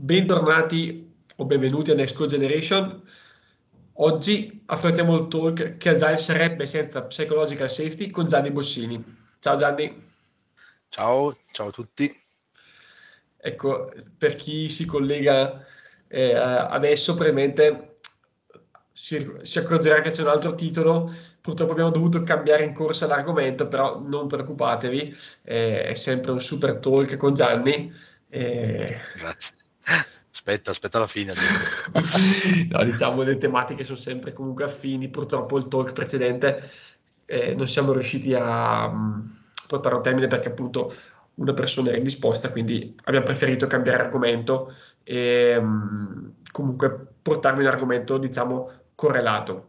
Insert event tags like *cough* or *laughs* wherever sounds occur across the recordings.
Bentornati o benvenuti a Next Code Generation. Oggi affrontiamo il talk che Agile sarebbe senza Psychological Safety con Gianni Bossini. Ciao Gianni. Ciao, ciao a tutti. Ecco, per chi si collega eh, adesso, probabilmente si, si, accorgerà che c'è un altro titolo. Purtroppo abbiamo dovuto cambiare in corsa l'argomento, però non preoccupatevi, eh, è sempre un super talk con Gianni. Eh, Grazie aspetta, aspetta la fine. *laughs* no, diciamo le tematiche sono sempre comunque affini. Purtroppo il talk precedente eh, non siamo riusciti a mh, mm, portare a termine perché appunto una persona era indisposta, quindi abbiamo preferito cambiare argomento e mh, mm, comunque portarvi un argomento, diciamo, correlato.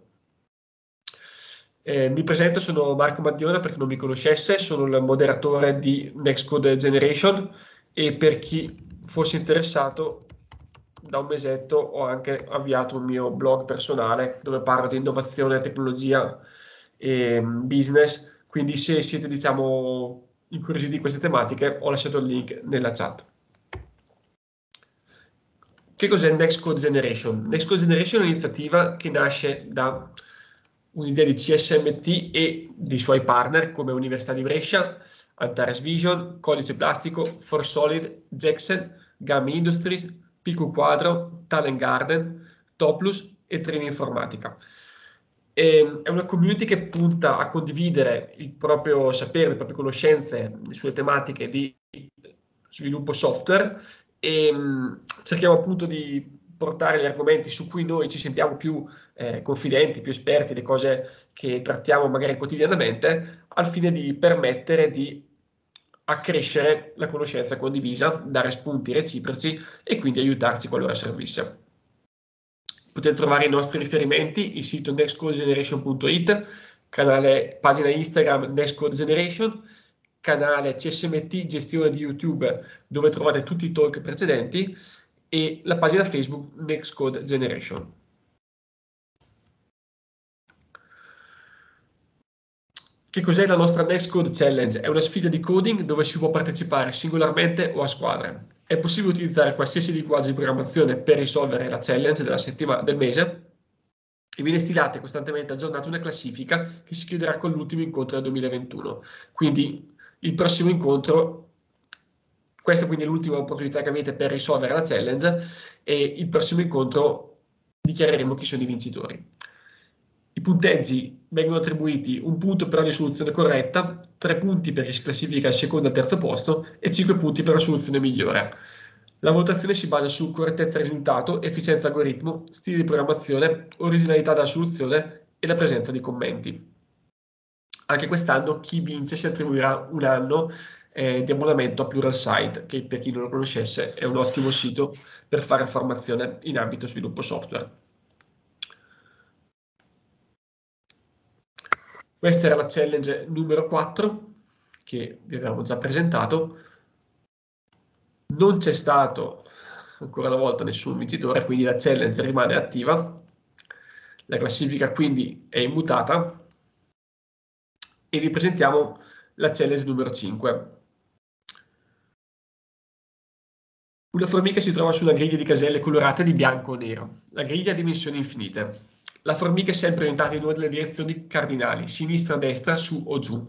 Eh, mi presento, sono Marco Maddiona, per chi non mi conoscesse, sono il moderatore di Next Code Generation e per chi fosse interessato da un mesetto ho anche avviato un mio blog personale dove parlo di innovazione, tecnologia e mm, business, quindi se siete diciamo incuriositi di queste tematiche ho lasciato il link nella chat. Che cos'è Next Code Generation? Next Code Generation è un'iniziativa che nasce da un'idea di CSMT e dei suoi partner come Università di Brescia Antares Vision, Codice Plastico, For Solid, Jackson, Gamma Industries, PQ Quadro, Talent Garden, Toplus e Trini Informatica. Ehm, è una community che punta a condividere il proprio sapere, le proprie conoscenze sulle tematiche di sviluppo software e ehm, cerchiamo appunto di portare gli argomenti su cui noi ci sentiamo più eh, confidenti, più esperti, le cose che trattiamo magari quotidianamente, al fine di permettere di accrescere la conoscenza condivisa, dare spunti reciproci e quindi aiutarci qualora servisse. Potete trovare i nostri riferimenti, il sito nextcodegeneration.it, canale, pagina Instagram nextcodegeneration, canale CSMT gestione di YouTube dove trovate tutti i talk precedenti e la pagina Facebook Nextcode Generation. Che cos'è la nostra Next Code Challenge? È una sfida di coding dove si può partecipare singolarmente o a squadre. È possibile utilizzare qualsiasi linguaggio di programmazione per risolvere la challenge della settimana del mese e viene stilata e costantemente aggiornata una classifica che si chiuderà con l'ultimo incontro del 2021. Quindi il prossimo incontro questa quindi è l'ultima opportunità che avete per risolvere la challenge e il prossimo incontro dichiareremo chi sono i vincitori. I punteggi vengono attribuiti un punto per ogni soluzione corretta, tre punti per chi si classifica al secondo e al terzo posto e cinque punti per la soluzione migliore. La votazione si basa su correttezza risultato, efficienza algoritmo, stile di programmazione, originalità della soluzione e la presenza di commenti. Anche quest'anno chi vince si attribuirà un anno eh, di abbonamento a Pluralsight, che per chi non lo conoscesse è un ottimo sito per fare formazione in ambito sviluppo software. Questa era la challenge numero 4 che vi avevamo già presentato. Non c'è stato ancora una volta nessun vincitore, quindi la challenge rimane attiva. La classifica quindi è immutata e vi presentiamo la challenge numero 5. Una formica si trova su una griglia di caselle colorate di bianco o nero, la griglia ha dimensioni infinite la formica è sempre orientata in una delle direzioni cardinali, sinistra-destra, su o giù,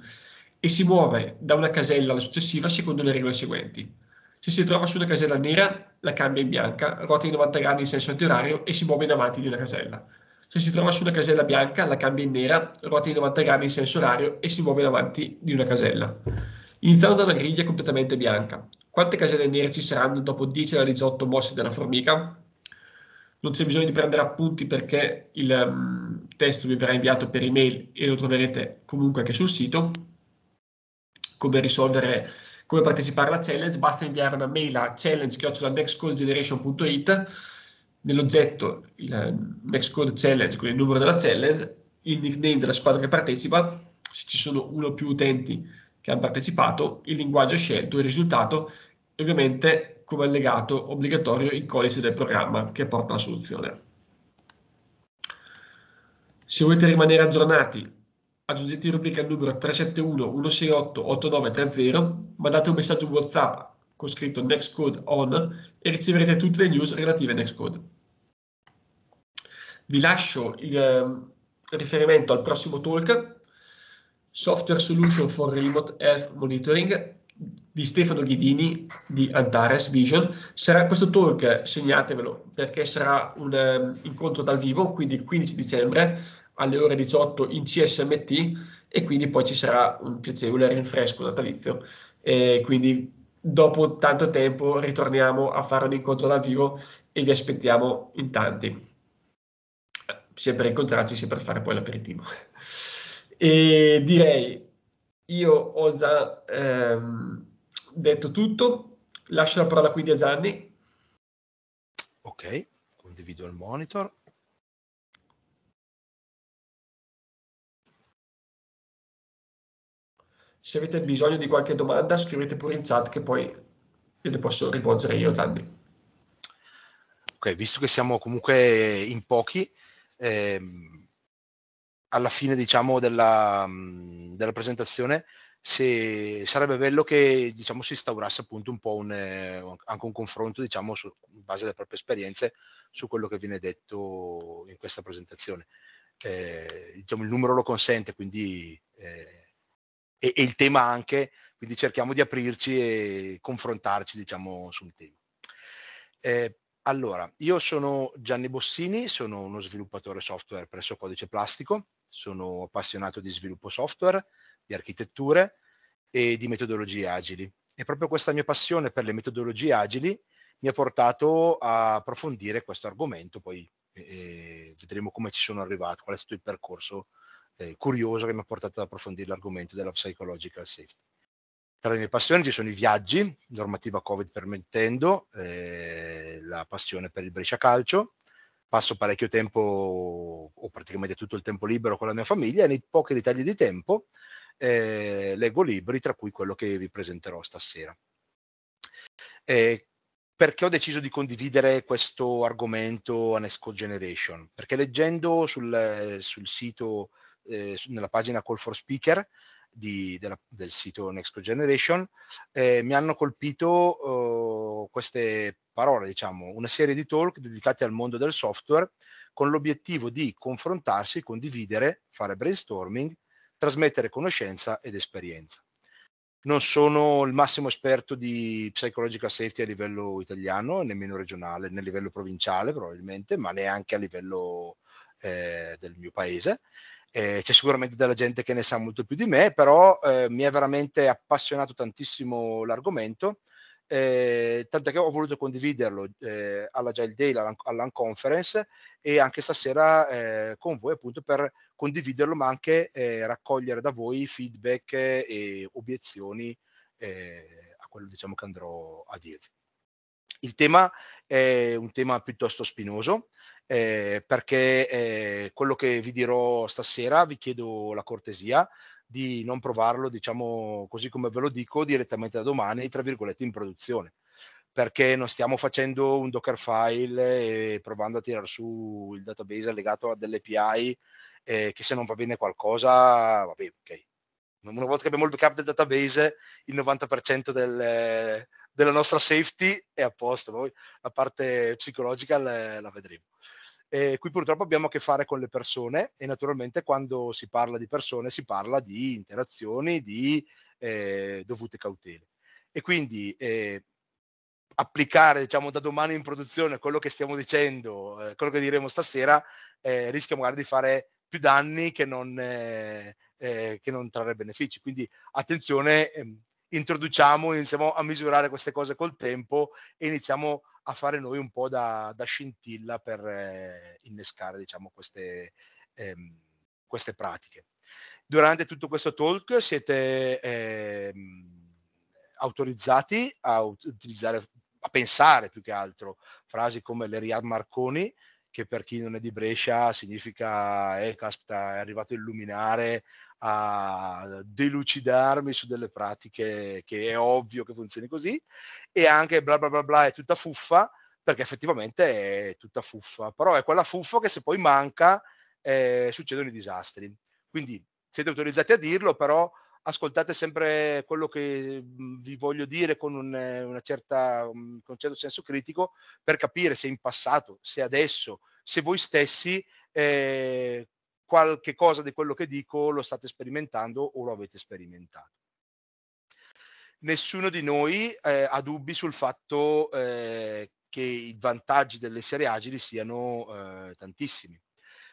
e si muove da una casella alla successiva secondo le regole seguenti. Se si trova su una casella nera, la cambia in bianca, ruota di 90 gradi in senso antiorario e si muove in avanti di una casella. Se si trova su una casella bianca, la cambia in nera, ruota di 90 gradi in senso orario e si muove in avanti di una casella. Iniziamo da una griglia completamente bianca. Quante caselle nere ci saranno dopo 10 alla 18 mosse della formica? non c'è bisogno di prendere appunti perché il um, testo vi verrà inviato per email e lo troverete comunque anche sul sito. Come risolvere, come partecipare alla challenge, basta inviare una mail a challenge.nextcodegeneration.it nell'oggetto il mm, next code challenge, con il numero della challenge, il nickname della squadra che partecipa, se ci sono uno o più utenti che hanno partecipato, il linguaggio scelto, il risultato e ovviamente come allegato obbligatorio il codice del programma che porta la soluzione. Se volete rimanere aggiornati, aggiungete in rubrica il numero 371 168 8930, mandate un messaggio WhatsApp con scritto Nextcode on e riceverete tutte le news relative a Nextcode. Vi lascio il ehm, riferimento al prossimo talk, Software Solution for Remote Health Monitoring, di Stefano Ghidini di Antares Vision. Sarà questo talk, segnatevelo, perché sarà un um, incontro dal vivo, quindi il 15 dicembre alle ore 18 in CSMT e quindi poi ci sarà un piacevole rinfresco natalizio. E quindi dopo tanto tempo ritorniamo a fare un incontro dal vivo e vi aspettiamo in tanti, sia per incontrarci sia per fare poi l'aperitivo. E direi io ho già ehm, detto tutto, lascio la parola quindi a Gianni. Ok, condivido il monitor. Se avete bisogno di qualche domanda scrivete pure in chat che poi le posso rivolgere io, Gianni. Ok, visto che siamo comunque in pochi, ehm alla fine diciamo, della, della, presentazione se, sarebbe bello che diciamo, si instaurasse appunto un po' un, eh, anche un confronto diciamo, su in base alle proprie esperienze su quello che viene detto in questa presentazione. Eh, diciamo, il numero lo consente, quindi eh, e, e, il tema anche, quindi cerchiamo di aprirci e confrontarci diciamo, sul tema. Eh, allora, io sono Gianni Bossini, sono uno sviluppatore software presso Codice Plastico sono appassionato di sviluppo software, di architetture e di metodologie agili. E proprio questa mia passione per le metodologie agili mi ha portato a approfondire questo argomento, poi eh, eh, vedremo come ci sono arrivato, qual è stato il percorso eh, curioso che mi ha portato ad approfondire l'argomento della psychological safety. Tra le mie passioni ci sono i viaggi, normativa Covid permettendo, eh, la passione per il breccia calcio, passo parecchio tempo o praticamente tutto il tempo libero con la mia famiglia e nei pochi dettagli di tempo eh, leggo libri, tra cui quello che vi presenterò stasera. Eh, perché ho deciso di condividere questo argomento a Nesco Generation? Perché leggendo sul, eh, sul sito, eh, nella pagina Call for Speaker, di, della, del sito Next Generation, eh, mi hanno colpito eh, queste parole, diciamo, una serie di talk dedicati al mondo del software con l'obiettivo di confrontarsi, condividere, fare brainstorming, trasmettere conoscenza ed esperienza. Non sono il massimo esperto di psychological safety a livello italiano, nemmeno regionale, né a livello provinciale probabilmente, ma neanche a livello eh, del mio paese. Eh, c'è sicuramente della gente che ne sa molto più di me, però eh, mi è veramente appassionato tantissimo l'argomento, eh, tanto che ho voluto condividerlo eh, alla Gile Day, alla, alla Conference e anche stasera eh, con voi appunto per condividerlo, ma anche eh, raccogliere da voi feedback e obiezioni eh, a quello diciamo, che andrò a dirvi. Il tema è un tema piuttosto spinoso, eh, perché eh, quello che vi dirò stasera vi chiedo la cortesia di non provarlo, diciamo così come ve lo dico, direttamente da domani, tra virgolette, in produzione perché non stiamo facendo un Dockerfile e provando a tirare su il database legato a delle API eh, che se non va bene qualcosa, vabbè, ok. Una volta che abbiamo il backup del database, il 90% del, della nostra safety è a posto, poi la parte psicologica la, la vedremo. Eh, qui purtroppo abbiamo a che fare con le persone e naturalmente quando si parla di persone si parla di interazioni, di eh, dovute cautele. E quindi eh, applicare diciamo, da domani in produzione quello che stiamo dicendo, eh, quello che diremo stasera, eh, rischia magari di fare più danni che non, eh, che non trarre benefici. Quindi attenzione, ehm, introduciamo, iniziamo a misurare queste cose col tempo e iniziamo a a fare noi un po' da, da scintilla per eh, innescare diciamo, queste, ehm, queste, pratiche. Durante tutto questo talk siete ehm, autorizzati a utilizzare a pensare più che altro frasi come le Riad Marconi, che per chi non è di Brescia significa, eh, caspita, è arrivato il luminare a delucidarmi su delle pratiche che è ovvio che funzioni così, e anche bla bla bla bla è tutta fuffa, perché effettivamente è tutta fuffa, però è quella fuffa che se poi manca eh, succedono i disastri. Quindi siete autorizzati a dirlo, però ascoltate sempre quello che mm, vi voglio dire con, un, eh, certa, mm, con un certo senso critico per capire se in passato, se adesso, se voi stessi eh, qualche cosa di quello che dico lo state sperimentando o lo avete sperimentato nessuno di noi eh, ha dubbi sul fatto eh, che i vantaggi dell'essere agili siano eh, tantissimi.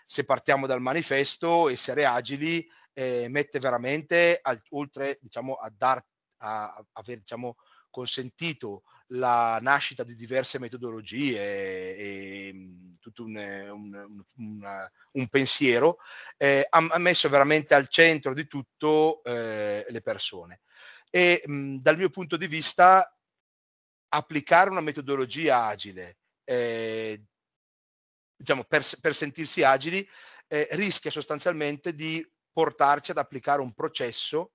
Se partiamo dal manifesto, essere agili eh, mette veramente, al, oltre diciamo, a, dar, a, a aver diciamo, consentito la nascita di diverse metodologie e, e mm, tutto un, un, un, un pensiero, eh, ha, messo veramente al centro di tutto eh, le persone e mh, dal mio punto di vista applicare una metodologia agile, eh, diciamo per, per, sentirsi agili, eh, rischia sostanzialmente di portarci ad applicare un processo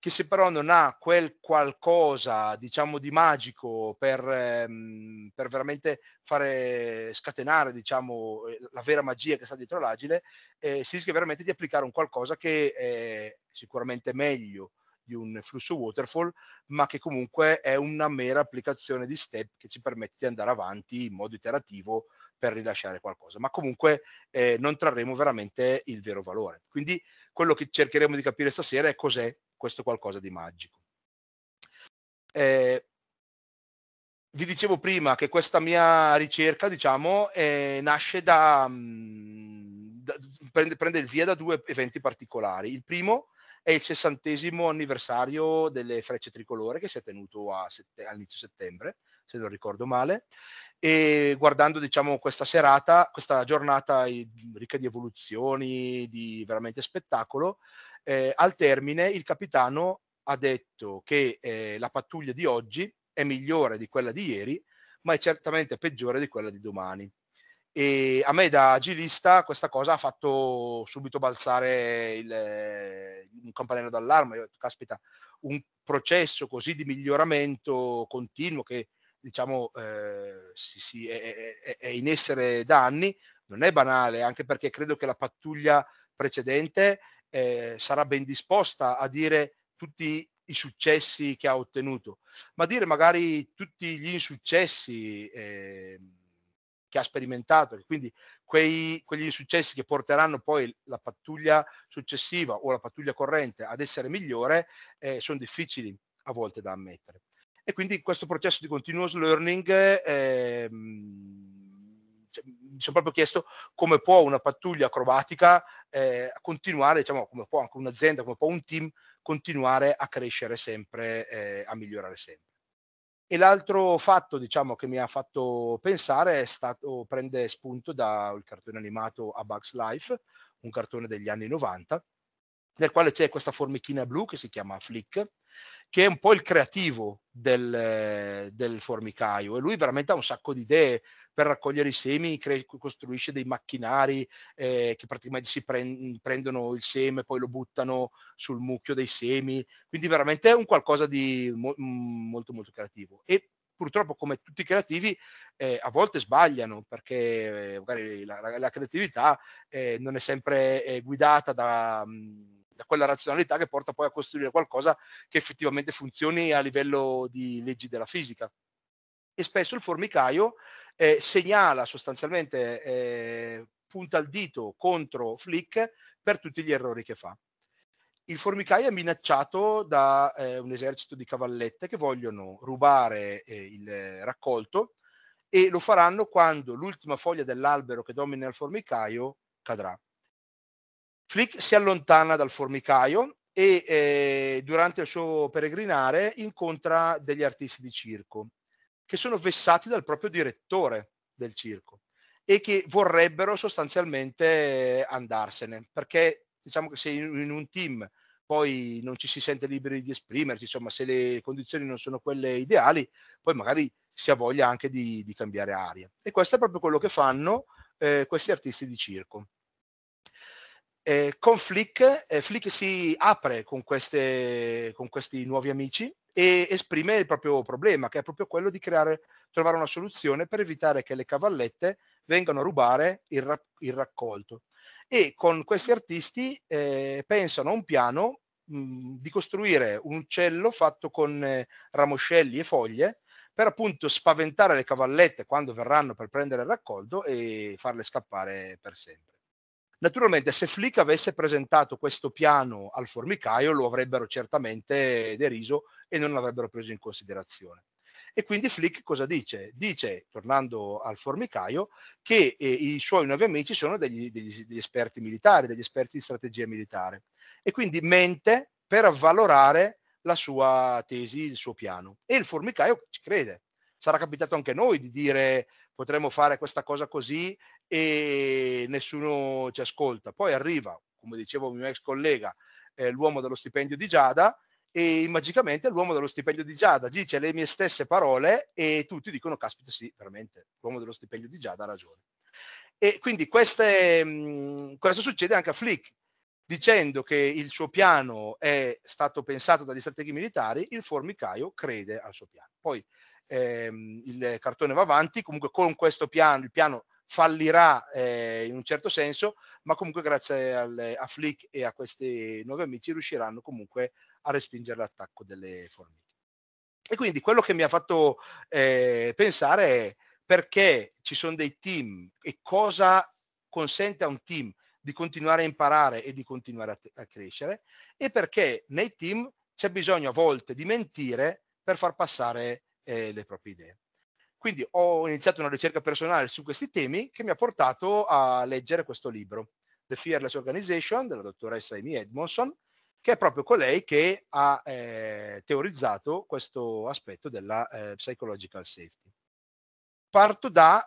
che se però non ha quel qualcosa diciamo di magico per, ehm, per veramente fare scatenare diciamo eh, la vera magia che sta dietro l'agile eh, si rischia veramente di applicare un qualcosa che è sicuramente meglio di un flusso waterfall, ma che comunque è una mera applicazione di step che ci permette di andare avanti in modo iterativo per rilasciare qualcosa, ma comunque eh, non trarremo veramente il vero valore. Quindi quello che cercheremo di capire stasera è cos'è questo qualcosa di magico. Eh, vi dicevo prima che questa mia ricerca, diciamo, eh, nasce da, mm, da prende, prende, il via da due eventi particolari. Il primo è è il sessantesimo anniversario delle frecce tricolore che si è tenuto sette, all'inizio settembre, se non ricordo male, e guardando diciamo, questa serata, questa giornata ricca di evoluzioni, di veramente spettacolo, eh, al termine il capitano ha detto che eh, la pattuglia di oggi è migliore di quella di ieri, ma è certamente peggiore di quella di domani e a me da agilista questa cosa ha fatto subito balzare il, eh, un campanello d'allarme. Io, caspita, un processo così di miglioramento continuo che diciamo eh, sì, sì, è, è, è, in essere da anni, non è banale, anche perché credo che la pattuglia precedente eh, sarà ben disposta a dire tutti i successi che ha ottenuto, ma dire magari tutti gli insuccessi. Eh, che ha sperimentato. Quindi quei, quegli insuccessi che porteranno poi la pattuglia successiva o la pattuglia corrente ad essere migliore eh, sono difficili a volte da ammettere. E quindi questo processo di continuous learning, eh, mi sono proprio chiesto come può una pattuglia acrobatica eh, continuare, diciamo, come può anche un'azienda, come può un team continuare a crescere sempre, eh, a migliorare sempre. E l'altro fatto diciamo, che mi ha fatto pensare è stato, prende spunto dal cartone animato A Bugs Life, un cartone degli anni 90, nel quale c'è questa formichina blu che si chiama Flick, che è un po' il creativo del, del, formicaio e lui veramente ha un sacco di idee per raccogliere i semi, cre- costruisce dei macchinari eh, che praticamente si pre- prendono il seme, poi lo buttano sul mucchio dei semi, quindi veramente è un qualcosa di mo- mm, molto molto creativo. E purtroppo come tutti i creativi eh, a volte sbagliano perché eh, magari la, la, la creatività eh, non è sempre eh, guidata da... Mh, mm, da quella razionalità che porta poi a costruire qualcosa che effettivamente funzioni a livello di leggi della fisica. E spesso il formicaio eh, segnala sostanzialmente, eh, punta il dito contro Flick per tutti gli errori che fa. Il formicaio è minacciato da eh, un esercito di cavallette che vogliono rubare eh, il raccolto e lo faranno quando l'ultima foglia dell'albero che domina il formicaio cadrà. Flick si allontana dal formicaio e eh, durante il suo peregrinare incontra degli artisti di circo che sono vessati dal proprio direttore del circo e che vorrebbero sostanzialmente andarsene perché diciamo che se in un team poi non ci si sente liberi di esprimersi, insomma se le condizioni non sono quelle ideali, poi magari si ha voglia anche di, di cambiare aria. E questo è proprio quello che fanno eh, questi artisti di circo. Eh, con Flick, eh, Flick si apre con, queste, con questi nuovi amici e esprime il proprio problema, che è proprio quello di creare, trovare una soluzione per evitare che le cavallette vengano a rubare il, ra- il raccolto. E con questi artisti eh, pensano a un piano mh, di costruire un uccello fatto con eh, ramoscelli e foglie per appunto spaventare le cavallette quando verranno per prendere il raccolto e farle scappare per sempre. Naturalmente se Flick avesse presentato questo piano al formicaio lo avrebbero certamente deriso e non l'avrebbero preso in considerazione. E quindi Flick cosa dice? Dice, tornando al formicaio, che eh, i suoi nuovi amici sono degli, degli, degli esperti militari, degli esperti di strategia militare. E quindi mente per avvalorare la sua tesi, il suo piano. E il formicaio ci crede. Sarà capitato anche a noi di dire potremmo fare questa cosa così e nessuno ci ascolta. Poi arriva, come dicevo mio ex collega, eh, l'uomo dello stipendio di Giada e magicamente l'uomo dello stipendio di Giada dice le mie stesse parole e tutti dicono caspita sì, veramente, l'uomo dello stipendio di Giada ha ragione. E quindi queste, mh, questo succede anche a Flick, dicendo che il suo piano è stato pensato dagli strateghi militari, il formicaio crede al suo piano. Poi ehm, il cartone va avanti, comunque con questo piano, il piano fallirà eh, in un certo senso, ma comunque grazie al, a Flick e a questi nuovi amici riusciranno comunque a respingere l'attacco delle formiche. E quindi quello che mi ha fatto eh, pensare è perché ci sono dei team e cosa consente a un team di continuare a imparare e di continuare a, te- a crescere e perché nei team c'è bisogno a volte di mentire per far passare eh, le proprie idee. Quindi ho iniziato una ricerca personale su questi temi che mi ha portato a leggere questo libro, The Fearless Organization, della dottoressa Amy Edmondson, che è proprio colei che ha eh, teorizzato questo aspetto della eh, psychological safety. Parto dai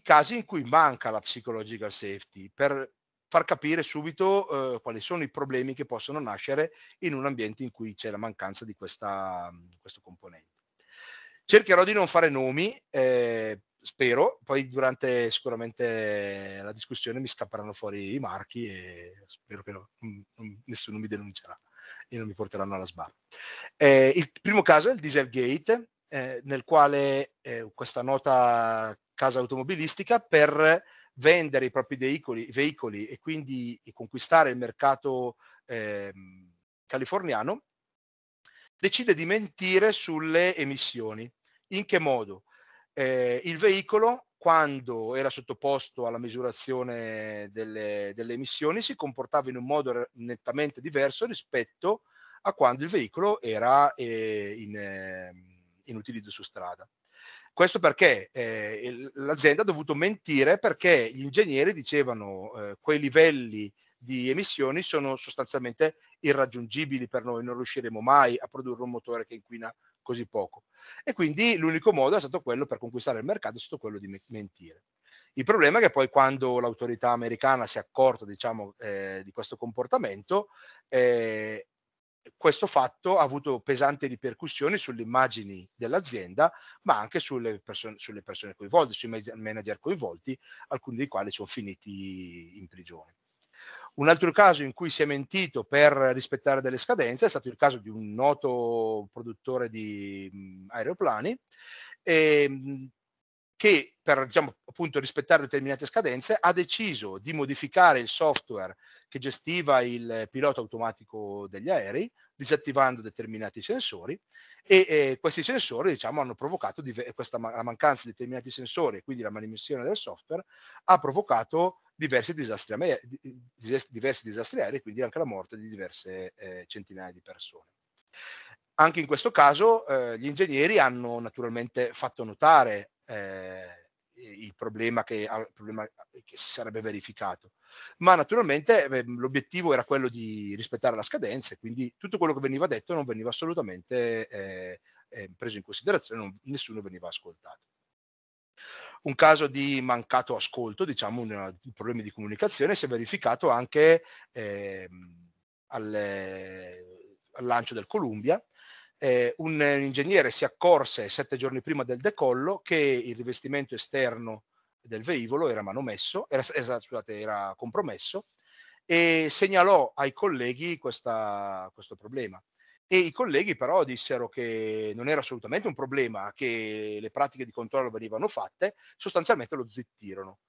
casi in cui manca la psychological safety per far capire subito eh, quali sono i problemi che possono nascere in un ambiente in cui c'è la mancanza di questa, questo componente. Cercherò di non fare nomi, eh, spero, poi durante sicuramente la discussione mi scapperanno fuori i marchi e spero che no, mm, mm, nessuno mi denuncerà e non mi porteranno alla sbarra. Eh, il primo caso è il Dieselgate, eh, nel quale eh, questa nota casa automobilistica per vendere i propri veicoli, veicoli e quindi conquistare il mercato ehm, californiano decide di mentire sulle emissioni. In che modo? Eh, il veicolo, quando era sottoposto alla misurazione delle, delle emissioni, si comportava in un modo nettamente diverso rispetto a quando il veicolo era eh, in, eh, in, utilizzo su strada. Questo perché eh, l'azienda ha dovuto mentire perché gli ingegneri dicevano eh, quei livelli di emissioni sono sostanzialmente irraggiungibili per noi, non riusciremo mai a produrre un motore che inquina così poco. E quindi l'unico modo è stato quello per conquistare il mercato, è stato quello di mentire. Il problema è che poi quando l'autorità americana si è accorta diciamo, eh, di questo comportamento, eh, questo fatto ha avuto pesanti ripercussioni sulle immagini dell'azienda, ma anche sulle persone, sulle persone coinvolte, sui manager coinvolti, alcuni dei quali sono finiti in prigione. Un altro caso in cui si è mentito per rispettare delle scadenze è stato il caso di un noto produttore di mh, aeroplani ehm, che per diciamo, appunto, rispettare determinate scadenze ha deciso di modificare il software che gestiva il pilota automatico degli aerei, disattivando determinati sensori e eh, questi sensori diciamo, hanno provocato div- questa la mancanza di determinati sensori e quindi la manomissione del software ha provocato diversi disastri, diversi disastri aerei, quindi anche la morte di diverse eh, centinaia di persone. Anche in questo caso eh, gli ingegneri hanno naturalmente fatto notare eh, il, problema che, il, problema che, si sarebbe verificato, ma naturalmente eh, l'obiettivo era quello di rispettare la scadenza, e quindi tutto quello che veniva detto non veniva assolutamente eh, eh, preso in considerazione, non, nessuno veniva ascoltato. Un caso di mancato ascolto, diciamo, un, un problema di comunicazione si è verificato anche eh, al, al lancio del Columbia, eh, un ingegnere si accorse sette giorni prima del decollo che il rivestimento esterno del veicolo era manomesso, era, esatto, scusate, era compromesso e segnalò ai colleghi questa, questo problema e i colleghi però dissero che non era assolutamente un problema, che le pratiche di controllo venivano fatte, sostanzialmente lo zittirono.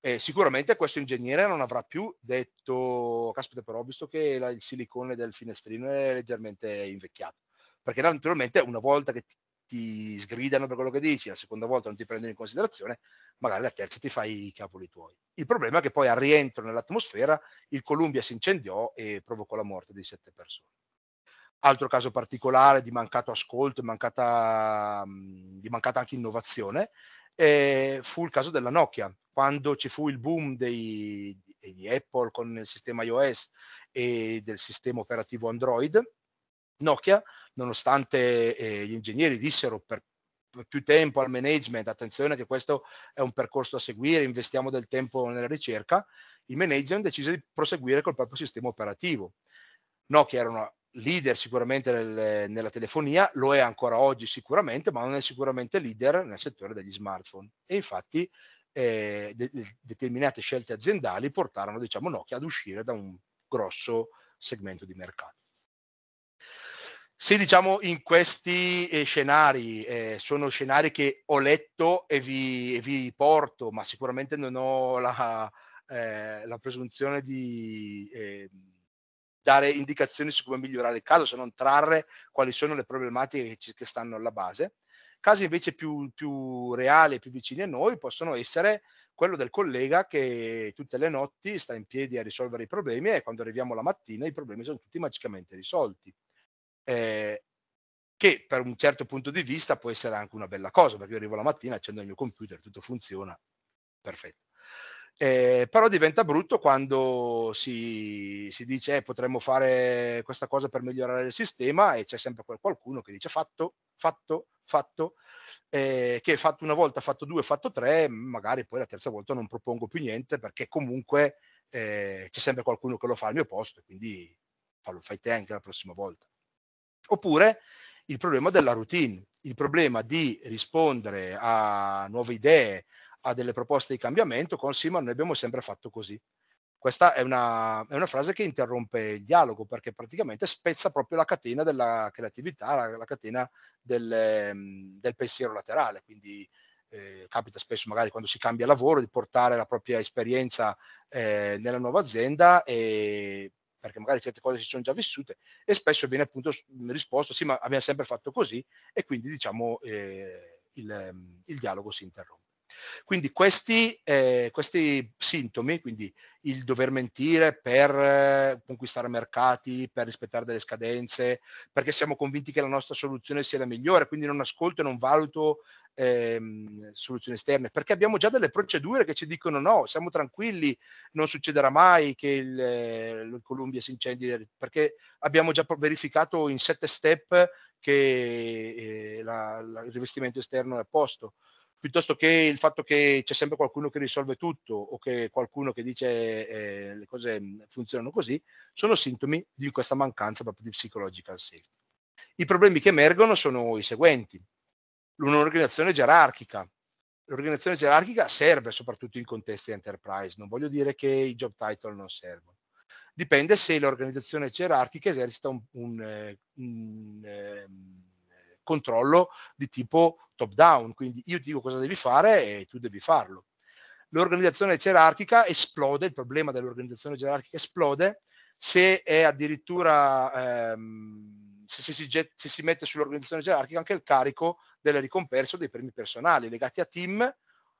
Eh, sicuramente questo ingegnere non avrà più detto, caspita però ho visto che la, il silicone del finestrino è leggermente invecchiato, perché naturalmente una volta che ti, ti, sgridano per quello che dici, la seconda volta non ti prendono in considerazione, magari la terza ti fai i cavoli tuoi. Il problema è che poi al rientro nell'atmosfera il Columbia si incendiò e provocò la morte di sette persone altro caso particolare di mancato ascolto, mancata, mm, di mancata anche innovazione, eh, fu il caso della Nokia. Quando ci fu il boom dei, di Apple con il sistema iOS e del sistema operativo Android, Nokia, nonostante eh, gli ingegneri dissero per più tempo al management, attenzione che questo è un percorso da seguire, investiamo del tempo nella ricerca, il management decise di proseguire col proprio sistema operativo. Nokia era una leader sicuramente nel, nella telefonia, lo è ancora oggi sicuramente, ma non è sicuramente leader nel settore degli smartphone. E infatti eh, de- de- determinate scelte aziendali portarono diciamo, Nokia ad uscire da un grosso segmento di mercato. Se diciamo in questi eh, scenari eh, sono scenari che ho letto e vi, e vi porto, ma sicuramente non ho la, eh, la presunzione di ehm, dare indicazioni su come migliorare il caso, se non trarre quali sono le problematiche che, che stanno alla base. Casi invece più, più reali, più vicini a noi, possono essere quello del collega che tutte le notti sta in piedi a risolvere i problemi e quando arriviamo la mattina i problemi sono tutti magicamente risolti. Eh, che per un certo punto di vista può essere anche una bella cosa, perché io arrivo la mattina, accendo il mio computer, tutto funziona, perfetto. Eh, però diventa brutto quando si, si dice eh, potremmo fare questa cosa per migliorare il sistema e c'è sempre qualcuno che dice fatto, fatto, fatto, eh, che fatto una volta, fatto due, fatto tre, magari poi la terza volta non propongo più niente perché comunque eh, c'è sempre qualcuno che lo fa al mio posto, quindi fallo, fai te anche la prossima volta. Oppure il problema della routine, il problema di rispondere a nuove idee, a delle proposte di cambiamento, con sì, ma noi abbiamo sempre fatto così. Questa è una, è una, frase che interrompe il dialogo perché praticamente spezza proprio la catena della creatività, la, la catena del, ehm, del, pensiero laterale. Quindi eh, capita spesso magari quando si cambia lavoro di portare la propria esperienza eh, nella nuova azienda e perché magari certe cose si sono già vissute e spesso viene appunto risposto sì ma abbiamo sempre fatto così e quindi diciamo eh, il, ehm, il dialogo si interrompe. Quindi questi, eh, questi sintomi, quindi il dover mentire per eh, conquistare mercati, per rispettare delle scadenze, perché siamo convinti che la nostra soluzione sia la migliore, quindi non ascolto e non valuto ehm, soluzioni esterne, perché abbiamo già delle procedure che ci dicono no, siamo tranquilli, non succederà mai che il, eh, il Columbia si incendi, perché abbiamo già verificato in sette step che eh, la, la, il rivestimento esterno è a posto piuttosto che il fatto che c'è sempre qualcuno che risolve tutto o che qualcuno che dice eh, le cose mm, funzionano così, sono sintomi di questa mancanza proprio di psychological safety. I problemi che emergono sono i seguenti. Un'organizzazione gerarchica. L'organizzazione gerarchica serve soprattutto in contesti enterprise, non voglio dire che i job title non servono. Dipende se l'organizzazione gerarchica esercita un, un, eh, un, un ehm, controllo di tipo top down, quindi io dico cosa devi fare e tu devi farlo. L'organizzazione gerarchica esplode, il problema dell'organizzazione gerarchica esplode se è addirittura ehm, se, si, se si mette sull'organizzazione gerarchica anche il carico delle ricompense o dei premi personali legati a team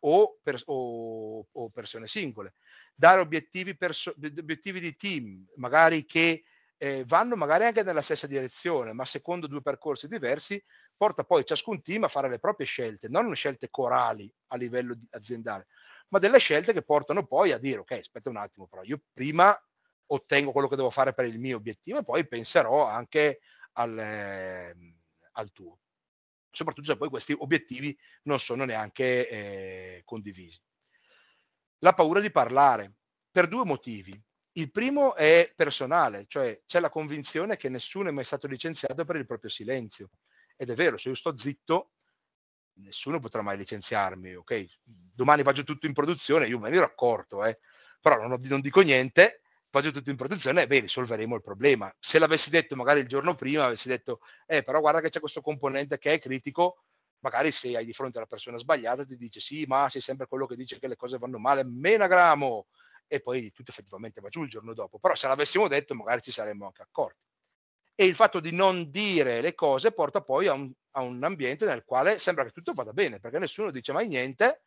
o, per, o, o persone singole. Dare obiettivi, perso- obiettivi, di team, magari che eh, vanno magari anche nella stessa direzione, ma secondo due percorsi diversi, porta poi ciascun team a fare le proprie scelte, non scelte corali a livello aziendale, ma delle scelte che portano poi a dire, ok, aspetta un attimo, però io prima ottengo quello che devo fare per il mio obiettivo e poi penserò anche al, eh, al tuo. Soprattutto se poi questi obiettivi non sono neanche eh, condivisi. La paura di parlare, per due motivi. Il primo è personale, cioè c'è la convinzione che nessuno è mai stato licenziato per il proprio silenzio. Ed è vero, se io sto zitto, nessuno potrà mai licenziarmi, ok? Domani faccio tutto in produzione, io me ne ero accorto, eh? però non, non dico niente, faccio tutto in produzione e beh, risolveremo il problema. Se l'avessi detto magari il giorno prima, avessi detto, eh, però guarda che c'è questo componente che è critico, magari se hai di fronte alla persona sbagliata ti dice sì, ma sei sempre quello che dice che le cose vanno male, menagramo, e poi tutto effettivamente va giù il giorno dopo. Però se l'avessimo detto magari ci saremmo anche accorti. E il fatto di non dire le cose porta poi a un, a un ambiente nel quale sembra che tutto vada bene, perché nessuno dice mai niente,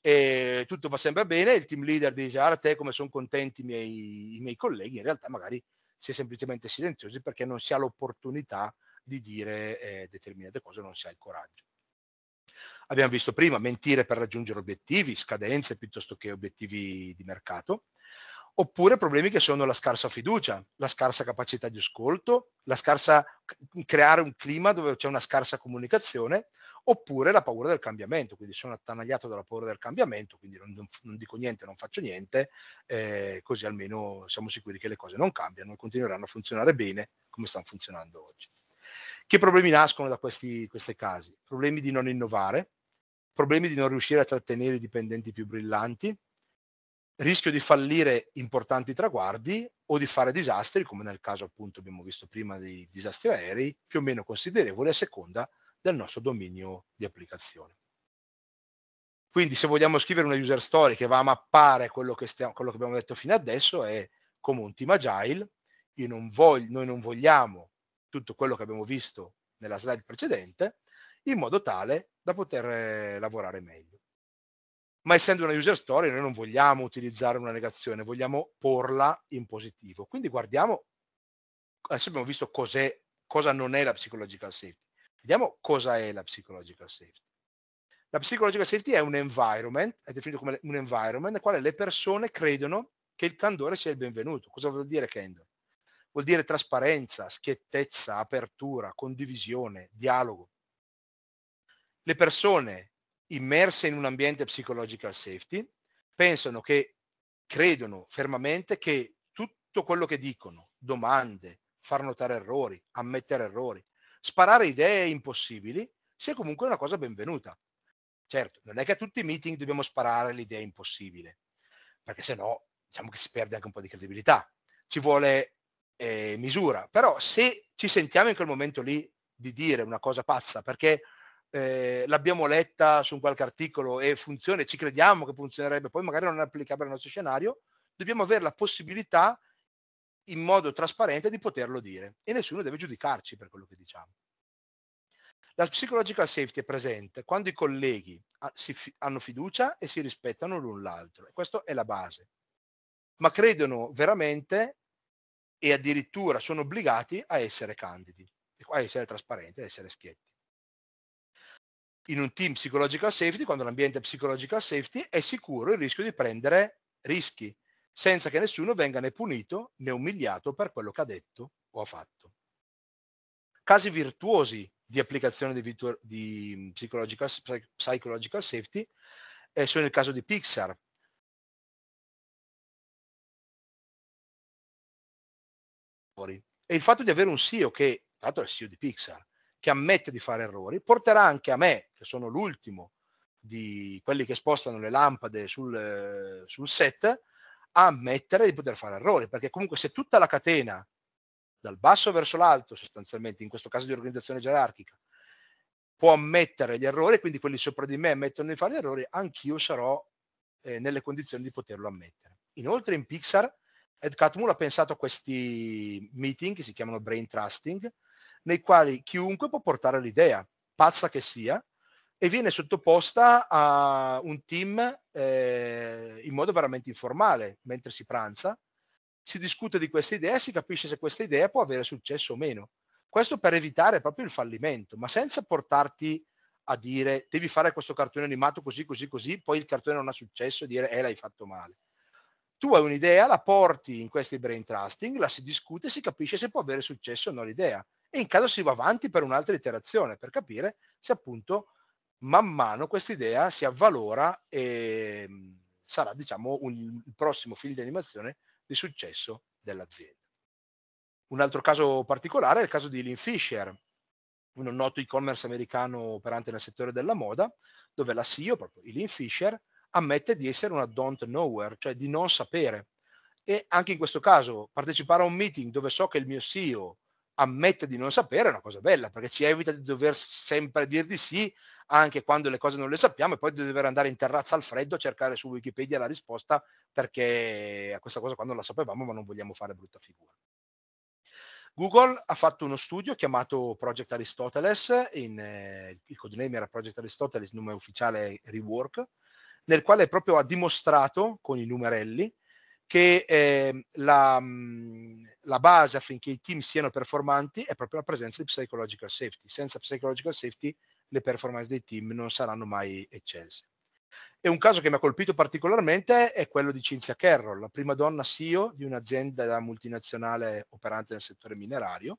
e tutto va sempre bene, il team leader dice a ah, te come sono contenti i miei, i miei colleghi, in realtà magari si è semplicemente silenziosi perché non si ha l'opportunità di dire eh, determinate cose, non si ha il coraggio abbiamo visto prima, mentire per raggiungere obiettivi, scadenze piuttosto che obiettivi di mercato, oppure problemi che sono la scarsa fiducia, la scarsa capacità di ascolto, la scarsa creare un clima dove c'è una scarsa comunicazione, oppure la paura del cambiamento, quindi sono attanagliato dalla paura del cambiamento, quindi non, non, non dico niente, non faccio niente, eh, così almeno siamo sicuri che le cose non cambiano e continueranno a funzionare bene come stanno funzionando oggi. Che problemi nascono da questi, questi casi? Problemi di non innovare, problemi di non riuscire a trattenere i dipendenti più brillanti, rischio di fallire importanti traguardi o di fare disastri, come nel caso appunto abbiamo visto prima dei disastri aerei, più o meno considerevoli a seconda del nostro dominio di applicazione. Quindi se vogliamo scrivere una user story che va a mappare quello che, stiamo, quello che abbiamo detto fino adesso è come un team agile, Io non voglio, noi non vogliamo tutto quello che abbiamo visto nella slide precedente, in modo tale da poter eh, lavorare meglio. Ma essendo una user story, noi non vogliamo utilizzare una negazione, vogliamo porla in positivo. Quindi guardiamo, adesso abbiamo visto cos'è, cosa non è la psychological safety. Vediamo cosa è la psychological safety. La psychological safety è un environment, è definito come un environment nel quale le persone credono che il candore sia il benvenuto. Cosa vuol dire candor? Vuol dire trasparenza, schiettezza, apertura, condivisione, dialogo le persone immerse in un ambiente psychological safety pensano che, credono fermamente che tutto quello che dicono, domande, far notare errori, ammettere errori, sparare idee impossibili, sia comunque una cosa benvenuta. Certo, non è che a tutti i meeting dobbiamo sparare l'idea impossibile, perché se no diciamo che si perde anche un po' di credibilità. Ci vuole eh, misura, però se ci sentiamo in quel momento lì di dire una cosa pazza, perché eh, l'abbiamo letta su un qualche articolo e funziona, ci crediamo che funzionerebbe, poi magari non è applicabile al nostro scenario, dobbiamo avere la possibilità in modo trasparente di poterlo dire e nessuno deve giudicarci per quello che diciamo. La psychological safety è presente quando i colleghi ha, ah, si, hanno fiducia e si rispettano l'un l'altro, e questa è la base, ma credono veramente e addirittura sono obbligati a essere candidi, a essere trasparenti, a essere schietti in un team psychological safety, quando l'ambiente psychological safety, è sicuro il rischio di prendere rischi, senza che nessuno venga né punito né umiliato per quello che ha detto o ha fatto. Casi virtuosi di applicazione di, virtu- di psychological, psychological, safety eh, sono il caso di Pixar. E il fatto di avere un CEO che, tra l'altro è il CEO di Pixar, che ammette di fare errori, porterà anche a me, che sono l'ultimo di quelli che spostano le lampade sul, eh, sul set, a ammettere di poter fare errori, perché comunque se tutta la catena, dal basso verso l'alto sostanzialmente, in questo caso di organizzazione gerarchica, può ammettere gli errori, quindi quelli sopra di me ammettono di fare gli errori, anch'io sarò eh, nelle condizioni di poterlo ammettere. Inoltre in Pixar Ed Catmull ha pensato a questi meeting che si chiamano brain trusting, nei quali chiunque può portare l'idea, pazza che sia, e viene sottoposta a un team eh, in modo veramente informale, mentre si pranza, si discute di questa idea e si capisce se questa idea può avere successo o meno. Questo per evitare proprio il fallimento, ma senza portarti a dire devi fare questo cartone animato così, così, così, poi il cartone non ha successo e dire eh l'hai fatto male. Tu hai un'idea, la porti in questi brain trusting, la si discute e si capisce se può avere successo o no l'idea e in caso si va avanti per un'altra iterazione per capire se appunto man mano questa idea si avvalora e mm, sarà diciamo un, prossimo film di animazione di successo dell'azienda. Un altro caso particolare è il caso di Lynn Fisher, un noto e-commerce americano operante nel settore della moda, dove la CEO, proprio Eileen Fisher, ammette di essere una don't knower, cioè di non sapere. E anche in questo caso partecipare a un meeting dove so che il mio CEO ammette di non sapere è una cosa bella, perché ci evita di dover sempre dir di sì, anche quando le cose non le sappiamo, e poi di dover andare in terrazza al freddo a cercare su Wikipedia la risposta, perché a questa cosa quando la sapevamo, ma non vogliamo fare brutta figura. Google ha fatto uno studio chiamato Project Aristoteles, in, eh, il codename era Project Aristoteles, nome ufficiale Rework, nel quale proprio ha dimostrato con i numerelli che eh, la, mhmm, la, base affinché i team siano performanti è proprio la presenza di psychological safety. Senza psychological safety le performance dei team non saranno mai eccelse. E un caso che mi ha colpito particolarmente è quello di Cinzia Carroll, la prima donna CEO di un'azienda multinazionale operante nel settore minerario,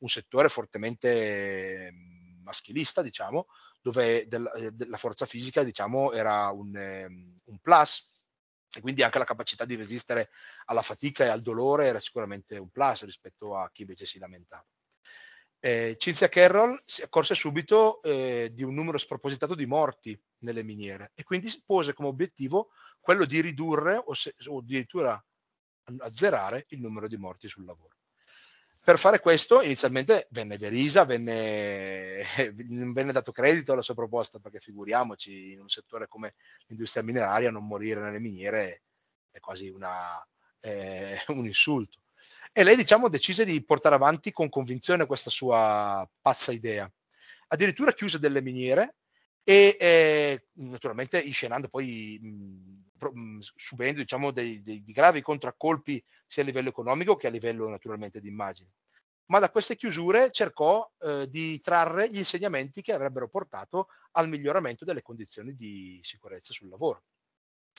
un settore fortemente mhmm, maschilista, diciamo, dove del, eh, de, la forza fisica diciamo, era un, ehm, un plus e quindi anche la capacità di resistere alla fatica e al dolore era sicuramente un plus rispetto a chi invece si lamentava. Eh, Cinzia Carroll si accorse subito eh, di un numero spropositato di morti nelle miniere e quindi si pose come obiettivo quello di ridurre o, se, o addirittura azzerare il numero di morti sul lavoro. Per fare questo inizialmente venne derisa, venne, *laughs* non venne dato credito alla sua proposta, perché figuriamoci, in un settore come l'industria mineraria, non morire nelle miniere è quasi una, eh, *laughs* un insulto. E lei, diciamo, decise di portare avanti con convinzione questa sua pazza idea. Addirittura chiuse delle miniere e eh, naturalmente inscenando poi mh, Mhmm, subendo diciamo, dei, dei, dei gravi contraccolpi sia a livello economico che a livello naturalmente di immagine. Ma da queste chiusure cercò eh, di trarre gli insegnamenti che avrebbero portato al miglioramento delle condizioni di sicurezza sul lavoro.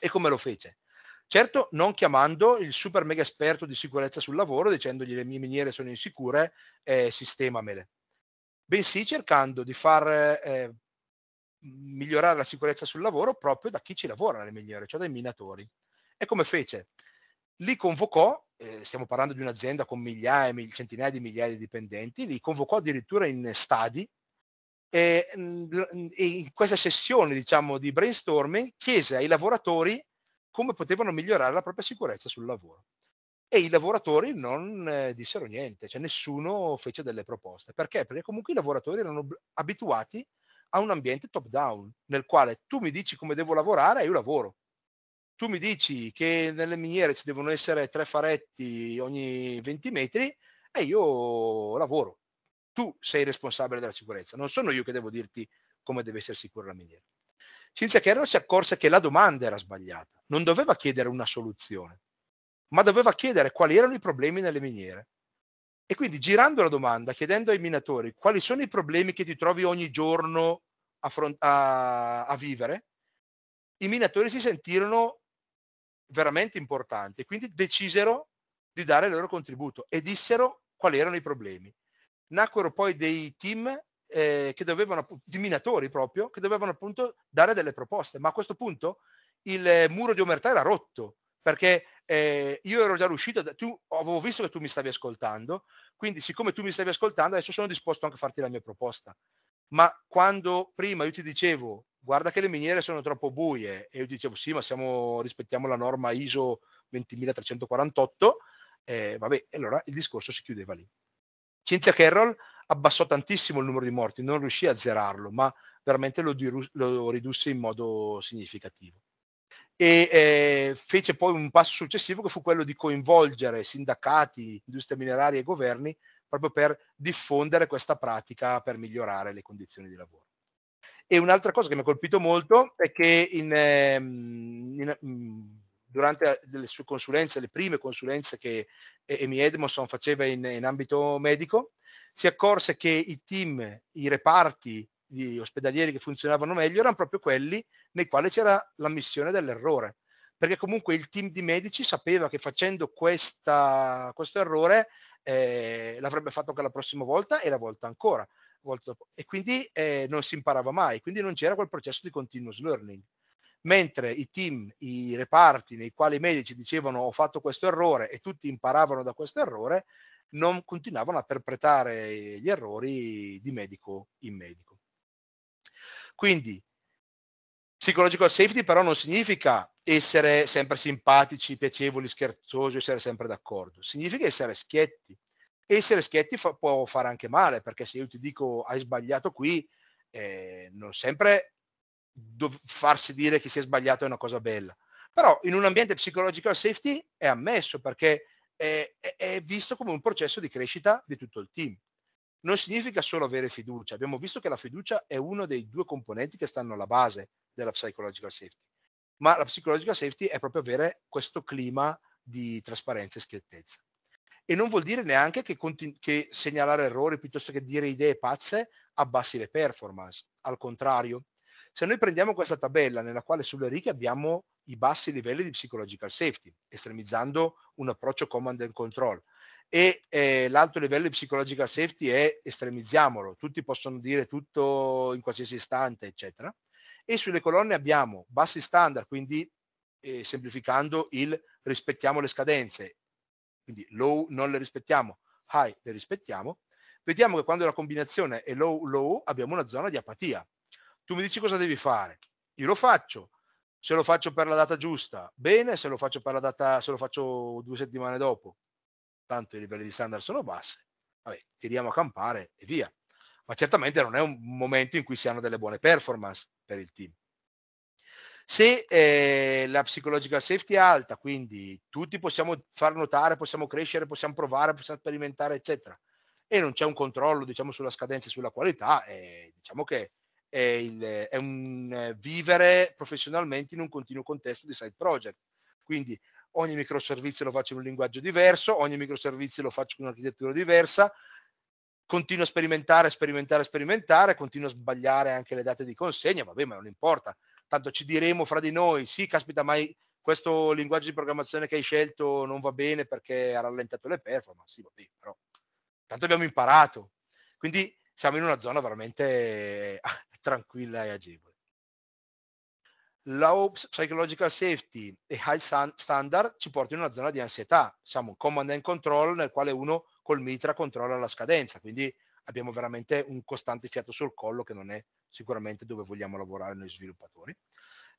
E come lo fece? Certo, non chiamando il super mega esperto di sicurezza sul lavoro dicendogli le mie miniere sono insicure, eh, sistemamele. Bensì cercando di far eh, migliorare la sicurezza sul lavoro proprio da chi ci lavora nelle miniere, cioè dai minatori. E come fece? Li convocò, eh, stiamo parlando di un'azienda con migliaia, centinaia di migliaia di dipendenti, li convocò addirittura in stadi e, mm, mm, e in questa sessione diciamo, di brainstorming chiese ai lavoratori come potevano migliorare la propria sicurezza sul lavoro. E i lavoratori non eh, dissero niente, cioè nessuno fece delle proposte. Perché? Perché comunque i lavoratori erano abituati a un ambiente top down, nel quale tu mi dici come devo lavorare e io lavoro. Tu mi dici che nelle miniere ci devono essere tre faretti ogni 20 metri e io lavoro. Tu sei responsabile della sicurezza, non sono io che devo dirti come deve essere sicura la miniera. Cinzia Kerro si accorse che la domanda era sbagliata, non doveva chiedere una soluzione, ma doveva chiedere quali erano i problemi nelle miniere. E quindi girando la domanda, chiedendo ai minatori quali sono i problemi che ti trovi ogni giorno a, front- a-, a vivere, i minatori si sentirono veramente importanti, e quindi decisero di dare il loro contributo e dissero quali erano i problemi. Nacquero poi dei team eh, che dovevano, di minatori proprio, che dovevano appunto dare delle proposte, ma a questo punto il muro di omertà era rotto, perché eh, io ero già riuscito, da, tu, avevo visto che tu mi stavi ascoltando, quindi, siccome tu mi stavi ascoltando, adesso sono disposto anche a farti la mia proposta. Ma quando prima io ti dicevo, guarda che le miniere sono troppo buie, e io dicevo, sì, ma siamo, rispettiamo la norma ISO 20348, eh, vabbè, allora il discorso si chiudeva lì. Cinzia Carroll abbassò tantissimo il numero di morti, non riuscì a zerarlo, ma veramente lo, diru- lo ridusse in modo significativo e eh, fece poi un passo successivo che fu quello di coinvolgere sindacati, industrie minerarie e governi proprio per diffondere questa pratica per migliorare le condizioni di lavoro. E un'altra cosa che mi ha colpito molto è che in, ehm, in, in, mm, durante le sue consulenze, le prime consulenze che Amy Edmondson faceva in ambito medico, si accorse che i team, i reparti di ospedalieri che funzionavano meglio erano proprio quelli nei quali c'era la missione dell'errore, perché comunque il team di medici sapeva che facendo questa, questo errore eh, l'avrebbe fatto anche la prossima volta e la volta ancora, volta e quindi eh, non si imparava mai, quindi non c'era quel processo di continuous learning. Mentre i team, i reparti nei quali i medici dicevano ho fatto questo errore e tutti imparavano da questo errore, non continuavano a perpetrare gli errori di medico in medico. Quindi, psicological safety però non significa essere sempre simpatici, piacevoli, scherzosi, essere sempre d'accordo. Significa essere schietti. Essere schietti fa, può fare anche male, perché se io ti dico hai sbagliato qui, eh, non sempre dov- farsi dire che si è sbagliato è una cosa bella. Però in un ambiente psicological safety è ammesso perché è, è visto come un processo di crescita di tutto il team non significa solo avere fiducia. Abbiamo visto che la fiducia è uno dei due componenti che stanno alla base della psychological safety, ma la psychological safety è proprio avere questo clima di trasparenza e schiettezza. E non vuol dire neanche che, continu- che segnalare errori piuttosto che dire idee pazze abbassi le performance. Al contrario, se noi prendiamo questa tabella nella quale sulle righe abbiamo i bassi livelli di psychological safety, estremizzando un approccio command and control, e eh, l'alto livello di psicological safety è estremizziamolo, tutti possono dire tutto in qualsiasi istante, eccetera. E sulle colonne abbiamo bassi standard, quindi eh, semplificando il rispettiamo le scadenze, quindi low non le rispettiamo, high le rispettiamo, vediamo che quando la combinazione è low low abbiamo una zona di apatia. Tu mi dici cosa devi fare? Io lo faccio. Se lo faccio per la data giusta, bene, se lo faccio per la data, se lo faccio due settimane dopo, tanto i livelli di standard sono bassi, vabbè, tiriamo a campare e via. Ma certamente non è un momento in cui si hanno delle buone performance per il team. Se eh, la psychological safety è alta, quindi tutti possiamo far notare, possiamo crescere, possiamo provare, possiamo sperimentare, eccetera, e non c'è un controllo diciamo, sulla scadenza e sulla qualità, eh, diciamo che è, il, è un eh, vivere professionalmente in un continuo contesto di side project. Quindi ogni microservizio lo faccio in un linguaggio diverso, ogni microservizio lo faccio con un'architettura diversa, continuo a sperimentare, sperimentare, sperimentare, continuo a sbagliare anche le date di consegna, vabbè ma non importa, tanto ci diremo fra di noi, sì caspita ma questo linguaggio di programmazione che hai scelto non va bene perché ha rallentato le performance, sì vabbè però tanto abbiamo imparato, quindi siamo in una zona veramente *laughs* tranquilla e agevole low psychological safety e high standard ci portano in una zona di ansietà. Siamo un command and control nel quale uno col mitra controlla la scadenza, quindi abbiamo veramente un costante fiato sul collo che non è sicuramente dove vogliamo lavorare noi sviluppatori.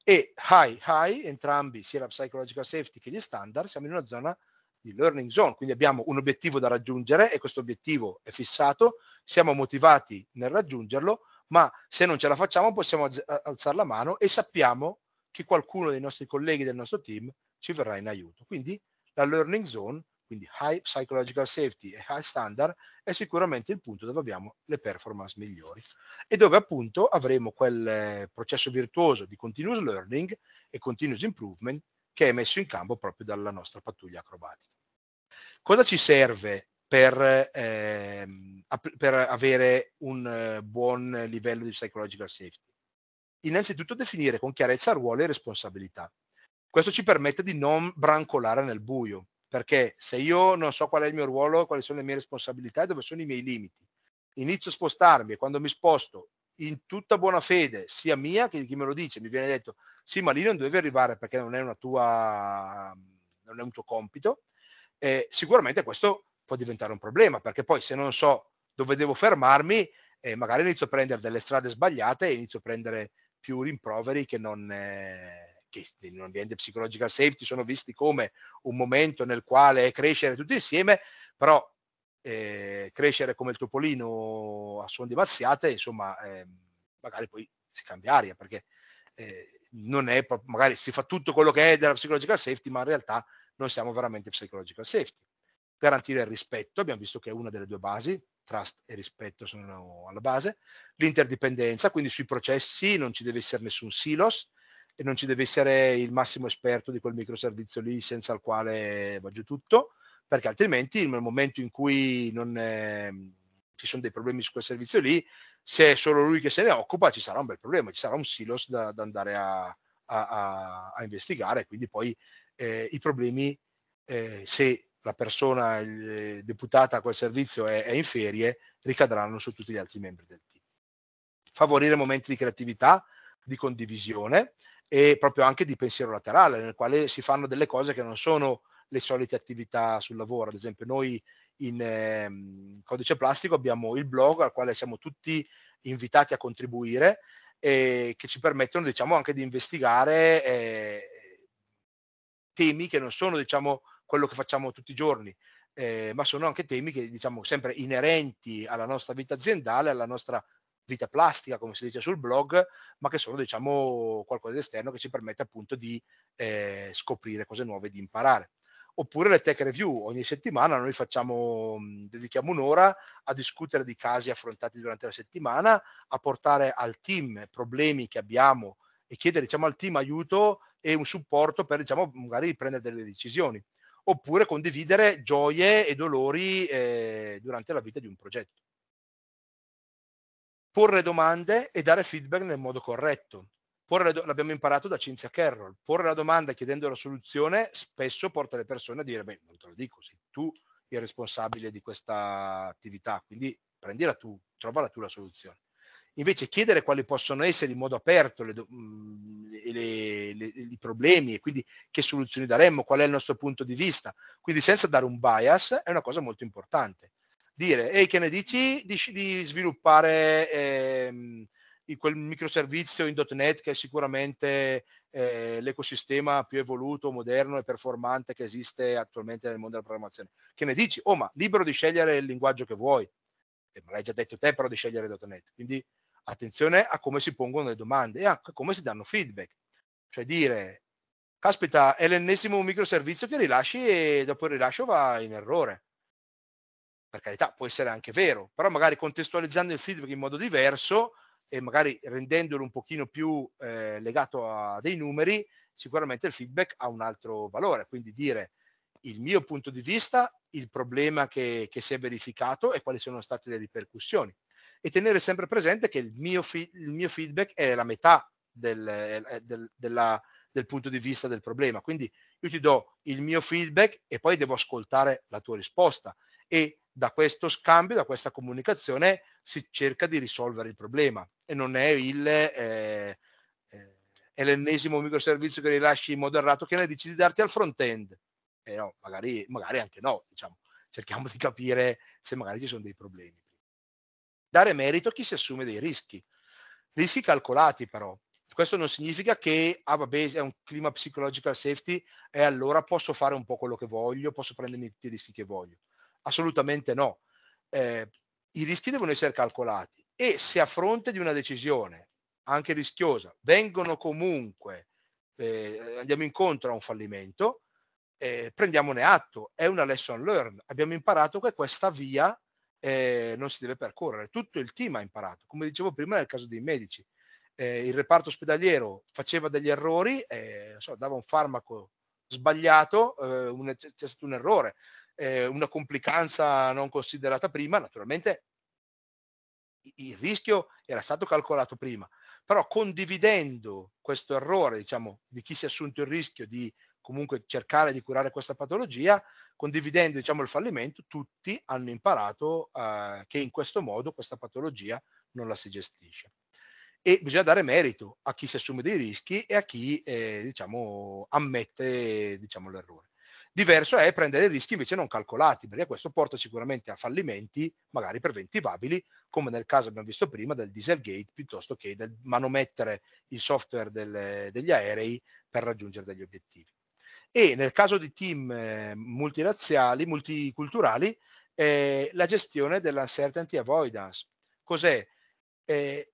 E high, high, entrambi, sia la psychological safety che gli standard, siamo in una zona di learning zone, quindi abbiamo un obiettivo da raggiungere e questo obiettivo è fissato, siamo motivati nel raggiungerlo, ma se non ce la facciamo possiamo az- alzare la mano e sappiamo che qualcuno dei nostri colleghi del nostro team ci verrà in aiuto. Quindi la learning zone, quindi high psychological safety e high standard, è sicuramente il punto dove abbiamo le performance migliori e dove appunto avremo quel eh, processo virtuoso di continuous learning e continuous improvement che è messo in campo proprio dalla nostra pattuglia acrobatica. Cosa ci serve per, ehm, per avere un eh, buon livello di psychological safety. Innanzitutto definire con chiarezza ruoli e responsabilità. Questo ci permette di non brancolare nel buio, perché se io non so qual è il mio ruolo, quali sono le mie responsabilità e dove sono i miei limiti, inizio a spostarmi e quando mi sposto in tutta buona fede, sia mia che chi me lo dice, mi viene detto sì, ma lì non dovevi arrivare perché non è, una tua, non è un tuo compito, eh, sicuramente questo può diventare un problema, perché poi se non so dove devo fermarmi, eh, magari inizio a prendere delle strade sbagliate e inizio a prendere più rimproveri che non... Eh, che in un ambiente psychological safety sono visti come un momento nel quale crescere tutti insieme, però eh, crescere come il topolino a suon di mazziate, insomma, eh, magari poi si cambia aria perché eh, non è proprio, magari si fa tutto quello che è della psychological safety, ma in realtà non siamo veramente psychological safety garantire il rispetto, abbiamo visto che è una delle due basi, trust e rispetto sono alla base, l'interdipendenza, quindi sui processi non ci deve essere nessun silos e non ci deve essere il massimo esperto di quel microservizio lì senza il quale va giù tutto, perché altrimenti nel momento in cui non è, ehm, ci sono dei problemi su quel servizio lì, se è solo lui che se ne occupa ci sarà un bel problema, ci sarà un silos da, da andare a, a, a, a, investigare, quindi poi eh, i problemi eh, se la persona eh, deputata a quel servizio è, è in ferie, ricadranno su tutti gli altri membri del team. Favorire momenti di creatività, di condivisione e proprio anche di pensiero laterale, nel quale si fanno delle cose che non sono le solite attività sul lavoro. Ad esempio, noi in eh, Codice Plastico abbiamo il blog al quale siamo tutti invitati a contribuire e che ci permettono diciamo, anche di investigare eh, temi che non sono diciamo, quello che facciamo tutti i giorni, eh, ma sono anche temi che diciamo sempre inerenti alla nostra vita aziendale, alla nostra vita plastica, come si dice sul blog, ma che sono diciamo qualcosa di esterno che ci permette appunto di eh, scoprire cose nuove, di imparare. Oppure le tech review, ogni settimana noi facciamo, mm, dedichiamo un'ora a discutere di casi affrontati durante la settimana, a portare al team problemi che abbiamo e chiedere diciamo, al team aiuto e un supporto per diciamo, magari prendere delle decisioni oppure condividere gioie e dolori eh, durante la vita di un progetto. Porre domande e dare feedback nel modo corretto. Do- l'abbiamo imparato da Cinzia Carroll. Porre la domanda chiedendo la soluzione spesso porta le persone a dire, beh, non te lo dico, sei tu il responsabile di questa attività, quindi prendila tu, trova la tua soluzione. Invece chiedere quali possono essere in modo aperto mhmm, le, le, le, i problemi e quindi che soluzioni daremmo, qual è il nostro punto di vista, quindi senza dare un bias, è una cosa molto importante. Dire, ehi, che ne dici di, di sviluppare ehm, quel microservizio in .NET che è sicuramente eh, l'ecosistema più evoluto, moderno e performante che esiste attualmente nel mondo della programmazione. Che ne dici? Oh, ma libero di scegliere il linguaggio che vuoi. Eh, ma l'hai già detto te però di scegliere .NET. Quindi attenzione a come si pongono le domande e anche come si danno feedback. Cioè dire, caspita, è l'ennesimo microservizio che rilasci e dopo il rilascio va in errore. Per carità, può essere anche vero, però magari contestualizzando il feedback in modo diverso e magari rendendolo un pochino più eh, legato a dei numeri, sicuramente il feedback ha un altro valore. Quindi dire il mio punto di vista, il problema che, che si è verificato e quali sono state le ripercussioni e tenere sempre presente che il mio, fi- il mio feedback è la metà del, eh, eh, del, della, del punto di vista del problema. Quindi io ti do il mio feedback e poi devo ascoltare la tua risposta e da questo scambio, da questa comunicazione si cerca di risolvere il problema e non è il... Eh, eh è l'ennesimo microservizio che rilasci in moderato che ne dici di darti al front-end. Eh no, magari, magari anche no, diciamo. Cerchiamo di capire se magari ci sono dei problemi dare merito a chi si assume dei rischi, rischi calcolati però. Questo non significa che, ah vabbè, è un clima psychological safety e allora posso fare un po' quello che voglio, posso prendermi tutti i rischi che voglio. Assolutamente no. Eh, I rischi devono essere calcolati e se a fronte di una decisione, anche rischiosa, vengono comunque, eh, andiamo incontro a un fallimento, eh, prendiamone atto, è una lesson learned. Abbiamo imparato che questa via eh, non si deve percorrere. Tutto il team ha imparato. Come dicevo prima nel caso dei medici, eh, il reparto ospedaliero faceva degli errori, eh, so, dava un farmaco sbagliato, eh, un, c'è stato un errore, eh, una complicanza non considerata prima, naturalmente il rischio era stato calcolato prima, però condividendo questo errore, diciamo, di chi si è assunto il rischio di comunque cercare di curare questa patologia, condividendo diciamo, il fallimento, tutti hanno imparato eh, che in questo modo questa patologia non la si gestisce. E bisogna dare merito a chi si assume dei rischi e a chi eh, diciamo, ammette diciamo, l'errore. Diverso è prendere rischi invece non calcolati, perché questo porta sicuramente a fallimenti, magari preventivabili, come nel caso abbiamo visto prima del Dieselgate, piuttosto che del manomettere il software del, degli aerei per raggiungere degli obiettivi e nel caso di team eh, multiraziali, multiculturali, eh, la gestione dell'uncertainty avoidance. Cos'è? Eh,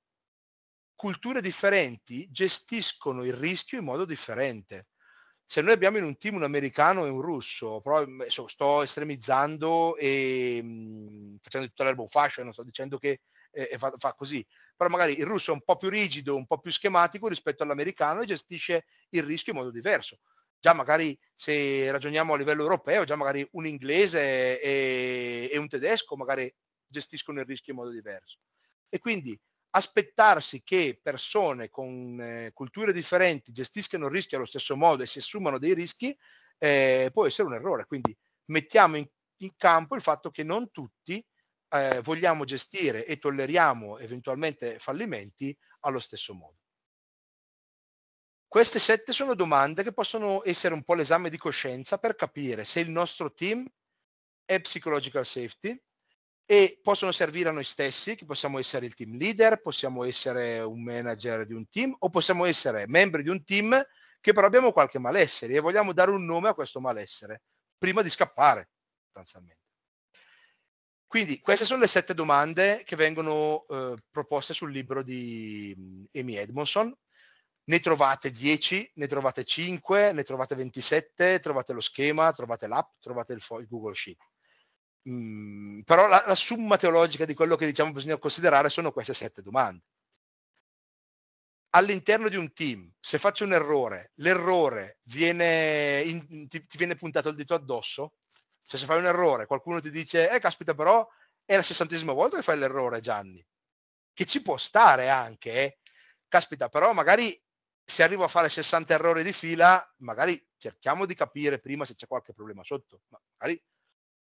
culture differenti gestiscono il rischio in modo differente. Se noi abbiamo in un team un americano e un russo, però mm, sto estremizzando e mh, mm, facendo tutta l'erba un fascio, non sto dicendo che eh, fa, fa così, però magari il russo è un po' più rigido, un po' più schematico rispetto all'americano e gestisce il rischio in modo diverso già magari se ragioniamo a livello europeo, già magari un inglese e, e un tedesco magari gestiscono il rischio in modo diverso. E quindi aspettarsi che persone con eh, culture differenti gestiscano il rischio allo stesso modo e si assumano dei rischi eh, può essere un errore. Quindi mettiamo in, in campo il fatto che non tutti eh, vogliamo gestire e tolleriamo eventualmente fallimenti allo stesso modo. Queste sette sono domande che possono essere un po' l'esame di coscienza per capire se il nostro team è psychological safety e possono servire a noi stessi, che possiamo essere il team leader, possiamo essere un manager di un team o possiamo essere membri di un team che però abbiamo qualche malessere e vogliamo dare un nome a questo malessere prima di scappare, sostanzialmente. Quindi queste sono le sette domande che vengono eh, proposte sul libro di mm, Amy Edmondson ne trovate 10, ne trovate 5, ne trovate 27, trovate lo schema, trovate l'app, trovate il, il Google Sheet. Mm, però la, la, summa teologica di quello che diciamo bisogna considerare sono queste sette domande. All'interno di un team, se faccio un errore, l'errore viene in, ti, ti, viene puntato il dito addosso, cioè se fai un errore qualcuno ti dice, eh caspita però è la sessantesima volta che fai l'errore Gianni, che ci può stare anche, eh? caspita però magari se arrivo a fare 60 errori di fila, magari cerchiamo di capire prima se c'è qualche problema sotto. magari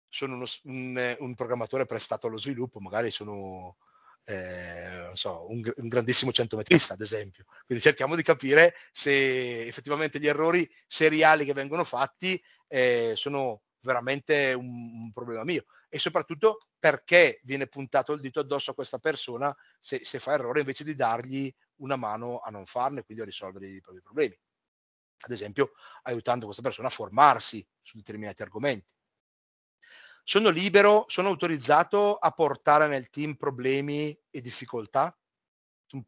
sono uno, un, eh, un, programmatore prestato allo sviluppo, magari sono eh, so, un, un, grandissimo centometrista, ad esempio. Quindi cerchiamo di capire se effettivamente gli errori seriali che vengono fatti eh, sono veramente un, un, problema mio e soprattutto perché viene puntato il dito addosso a questa persona se, se fa errore invece di dargli una mano a non farne, quindi a risolvere i propri problemi. Ad esempio, aiutando questa persona a formarsi su determinati argomenti. Sono libero, sono autorizzato a portare nel team problemi e difficoltà?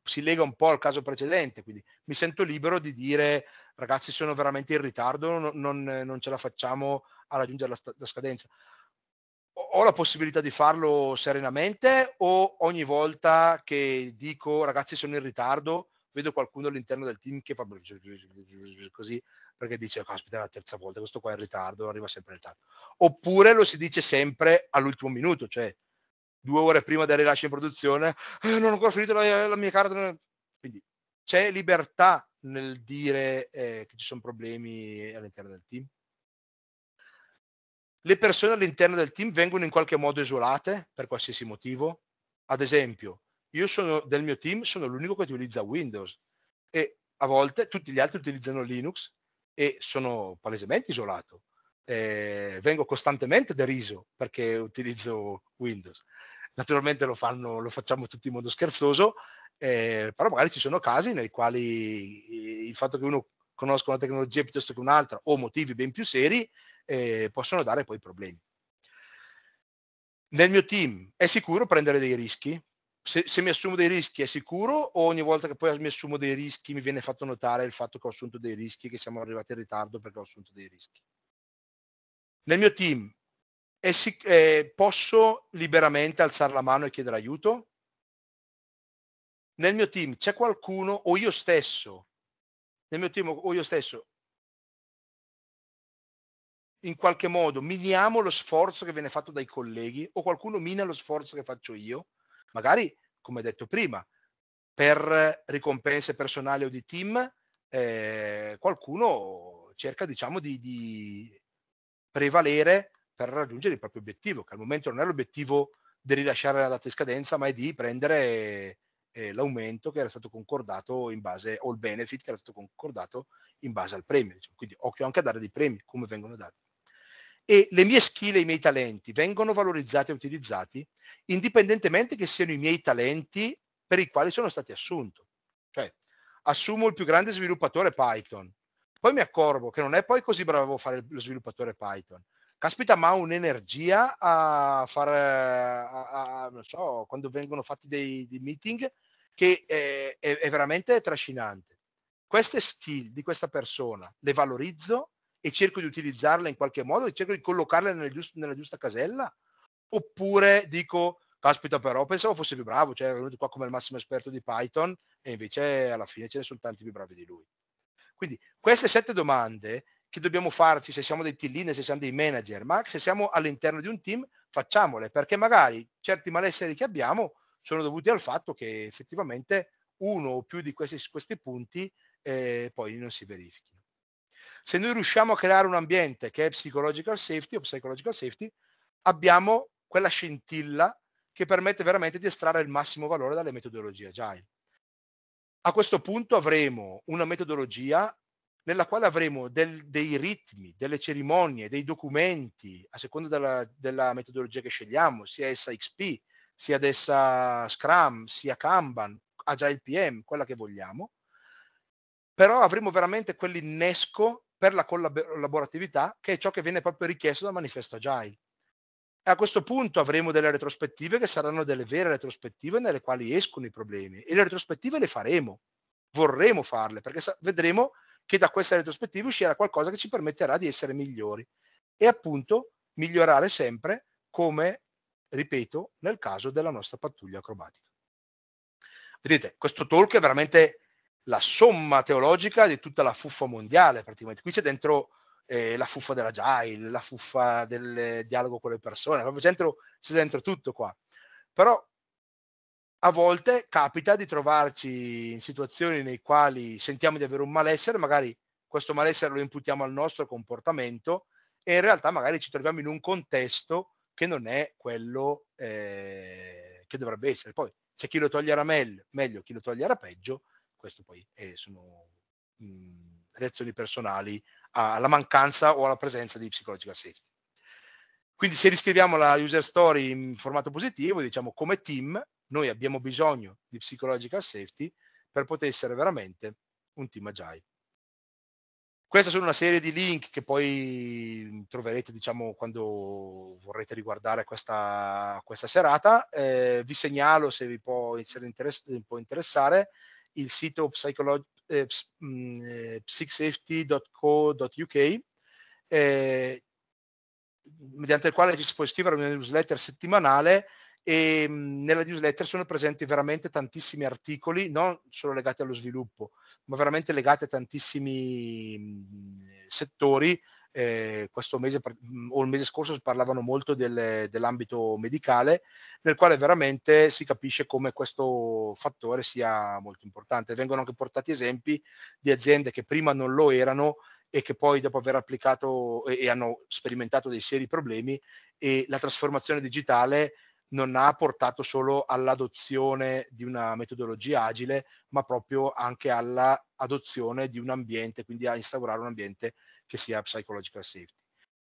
Si lega un po' al caso precedente, quindi mi sento libero di dire ragazzi sono veramente in ritardo, non, non ce la facciamo a raggiungere la, la scadenza ho la possibilità di farlo serenamente o ogni volta che dico ragazzi sono in ritardo, vedo qualcuno all'interno del team che fa così perché dice caspita la terza volta, questo qua è in ritardo, arriva sempre in ritardo. Oppure lo si dice sempre all'ultimo minuto, cioè due ore prima del rilascio in produzione, eh, non ho ancora finito la, la mia carta. Quindi c'è libertà nel dire eh, che ci sono problemi all'interno del team le persone all'interno del team vengono in qualche modo isolate per qualsiasi motivo. Ad esempio, io sono del mio team, sono l'unico che utilizza Windows e a volte tutti gli altri utilizzano Linux e sono palesemente isolato. Eh, vengo costantemente deriso perché utilizzo Windows. Naturalmente lo, fanno, lo facciamo tutti in modo scherzoso, eh, però magari ci sono casi nei quali il fatto che uno conosca una tecnologia piuttosto che un'altra o motivi ben più seri eh, possono dare poi problemi. Nel mio team è sicuro prendere dei rischi? Se, se, mi assumo dei rischi è sicuro o ogni volta che poi mi assumo dei rischi mi viene fatto notare il fatto che ho assunto dei rischi, che siamo arrivati in ritardo perché ho assunto dei rischi? Nel mio team è, eh, posso liberamente alzare la mano e chiedere aiuto? Nel mio team c'è qualcuno o io stesso, nel mio team o io stesso in qualche modo miniamo lo sforzo che viene fatto dai colleghi o qualcuno mina lo sforzo che faccio io, magari, come detto prima, per ricompense personali o di team, eh, qualcuno cerca diciamo di, di, prevalere per raggiungere il proprio obiettivo, che al momento non è l'obiettivo di rilasciare la data di scadenza, ma è di prendere eh, l'aumento che era stato concordato in base, o il benefit che era stato concordato in base al premio. Diciamo. Quindi occhio anche a dare dei premi, come vengono dati e le mie skill e i miei talenti vengono valorizzati e utilizzati indipendentemente che siano i miei talenti per i quali sono stati assunto. Cioè, assumo il più grande sviluppatore Python, poi mi accorgo che non è poi così bravo a fare lo sviluppatore Python. Caspita, ma ha un'energia a fare, a, a, non so, quando vengono fatti dei, dei meeting che è, è, è veramente trascinante. Queste skill di questa persona le valorizzo e cerco di utilizzarla in qualche modo e cerco di collocarla nel giusto, nella giusta casella? Oppure dico, caspita però, pensavo fosse più bravo, cioè è venuto qua come il massimo esperto di Python e invece alla fine ce ne sono tanti più bravi di lui. Quindi queste sette domande che dobbiamo farci se siamo dei team se siamo dei manager, ma se siamo all'interno di un team, facciamole, perché magari certi malesseri che abbiamo sono dovuti al fatto che effettivamente uno o più di questi, questi punti eh, poi non si verifichi. Se noi riusciamo a creare un ambiente che è psychological safety o psychological safety, abbiamo quella scintilla che permette veramente di estrarre il massimo valore dalle metodologie agile. A questo punto avremo una metodologia nella quale avremo del, dei ritmi, delle cerimonie, dei documenti, a seconda della, della, metodologia che scegliamo, sia essa XP, sia essa Scrum, sia Kanban, Agile PM, quella che vogliamo, però avremo veramente quell'innesco per la collaboratività, che è ciò che viene proprio richiesto dal manifesto Agile. E a questo punto avremo delle retrospettive che saranno delle vere retrospettive nelle quali escono i problemi e le retrospettive le faremo, vorremo farle, perché vedremo che da queste retrospettive uscirà qualcosa che ci permetterà di essere migliori e appunto migliorare sempre come, ripeto, nel caso della nostra pattuglia acrobatica. Vedete, questo talk è veramente la somma teologica di tutta la fuffa mondiale praticamente. Qui c'è dentro eh, la fuffa della Jail, la fuffa del dialogo con le persone, proprio dentro, c'è dentro tutto qua. Però a volte capita di trovarci in situazioni nei quali sentiamo di avere un malessere, magari questo malessere lo imputiamo al nostro comportamento e in realtà magari ci troviamo in un contesto che non è quello eh, che dovrebbe essere. Poi c'è chi lo toglierà meglio, meglio chi lo toglierà peggio, questo poi è, eh, sono mh, mhmm, reazioni personali alla mancanza o alla presenza di psychological safety. Quindi se riscriviamo la user story in formato positivo, diciamo come team, noi abbiamo bisogno di psychological safety per poter essere veramente un team agile. Questa sono una serie di link che poi mhmm, troverete diciamo, quando vorrete riguardare questa, questa serata. Eh, vi segnalo, se vi può, essere interess- può interessare, il sito psycholo- eh, mm, eh psychsafety.co.uk eh, mediante il quale ci si può iscrivere a una newsletter settimanale e mh, mm, nella newsletter sono presenti veramente tantissimi articoli, non solo legati allo sviluppo, ma veramente legati a tantissimi mh, mm, settori eh, questo mese mm, o il mese scorso parlavano molto del, dell'ambito medicale, nel quale veramente si capisce come questo fattore sia molto importante. Vengono anche portati esempi di aziende che prima non lo erano e che poi dopo aver applicato e, e hanno sperimentato dei seri problemi e la trasformazione digitale non ha portato solo all'adozione di una metodologia agile, ma proprio anche all'adozione di un ambiente, quindi a instaurare un ambiente che sia psychological safety.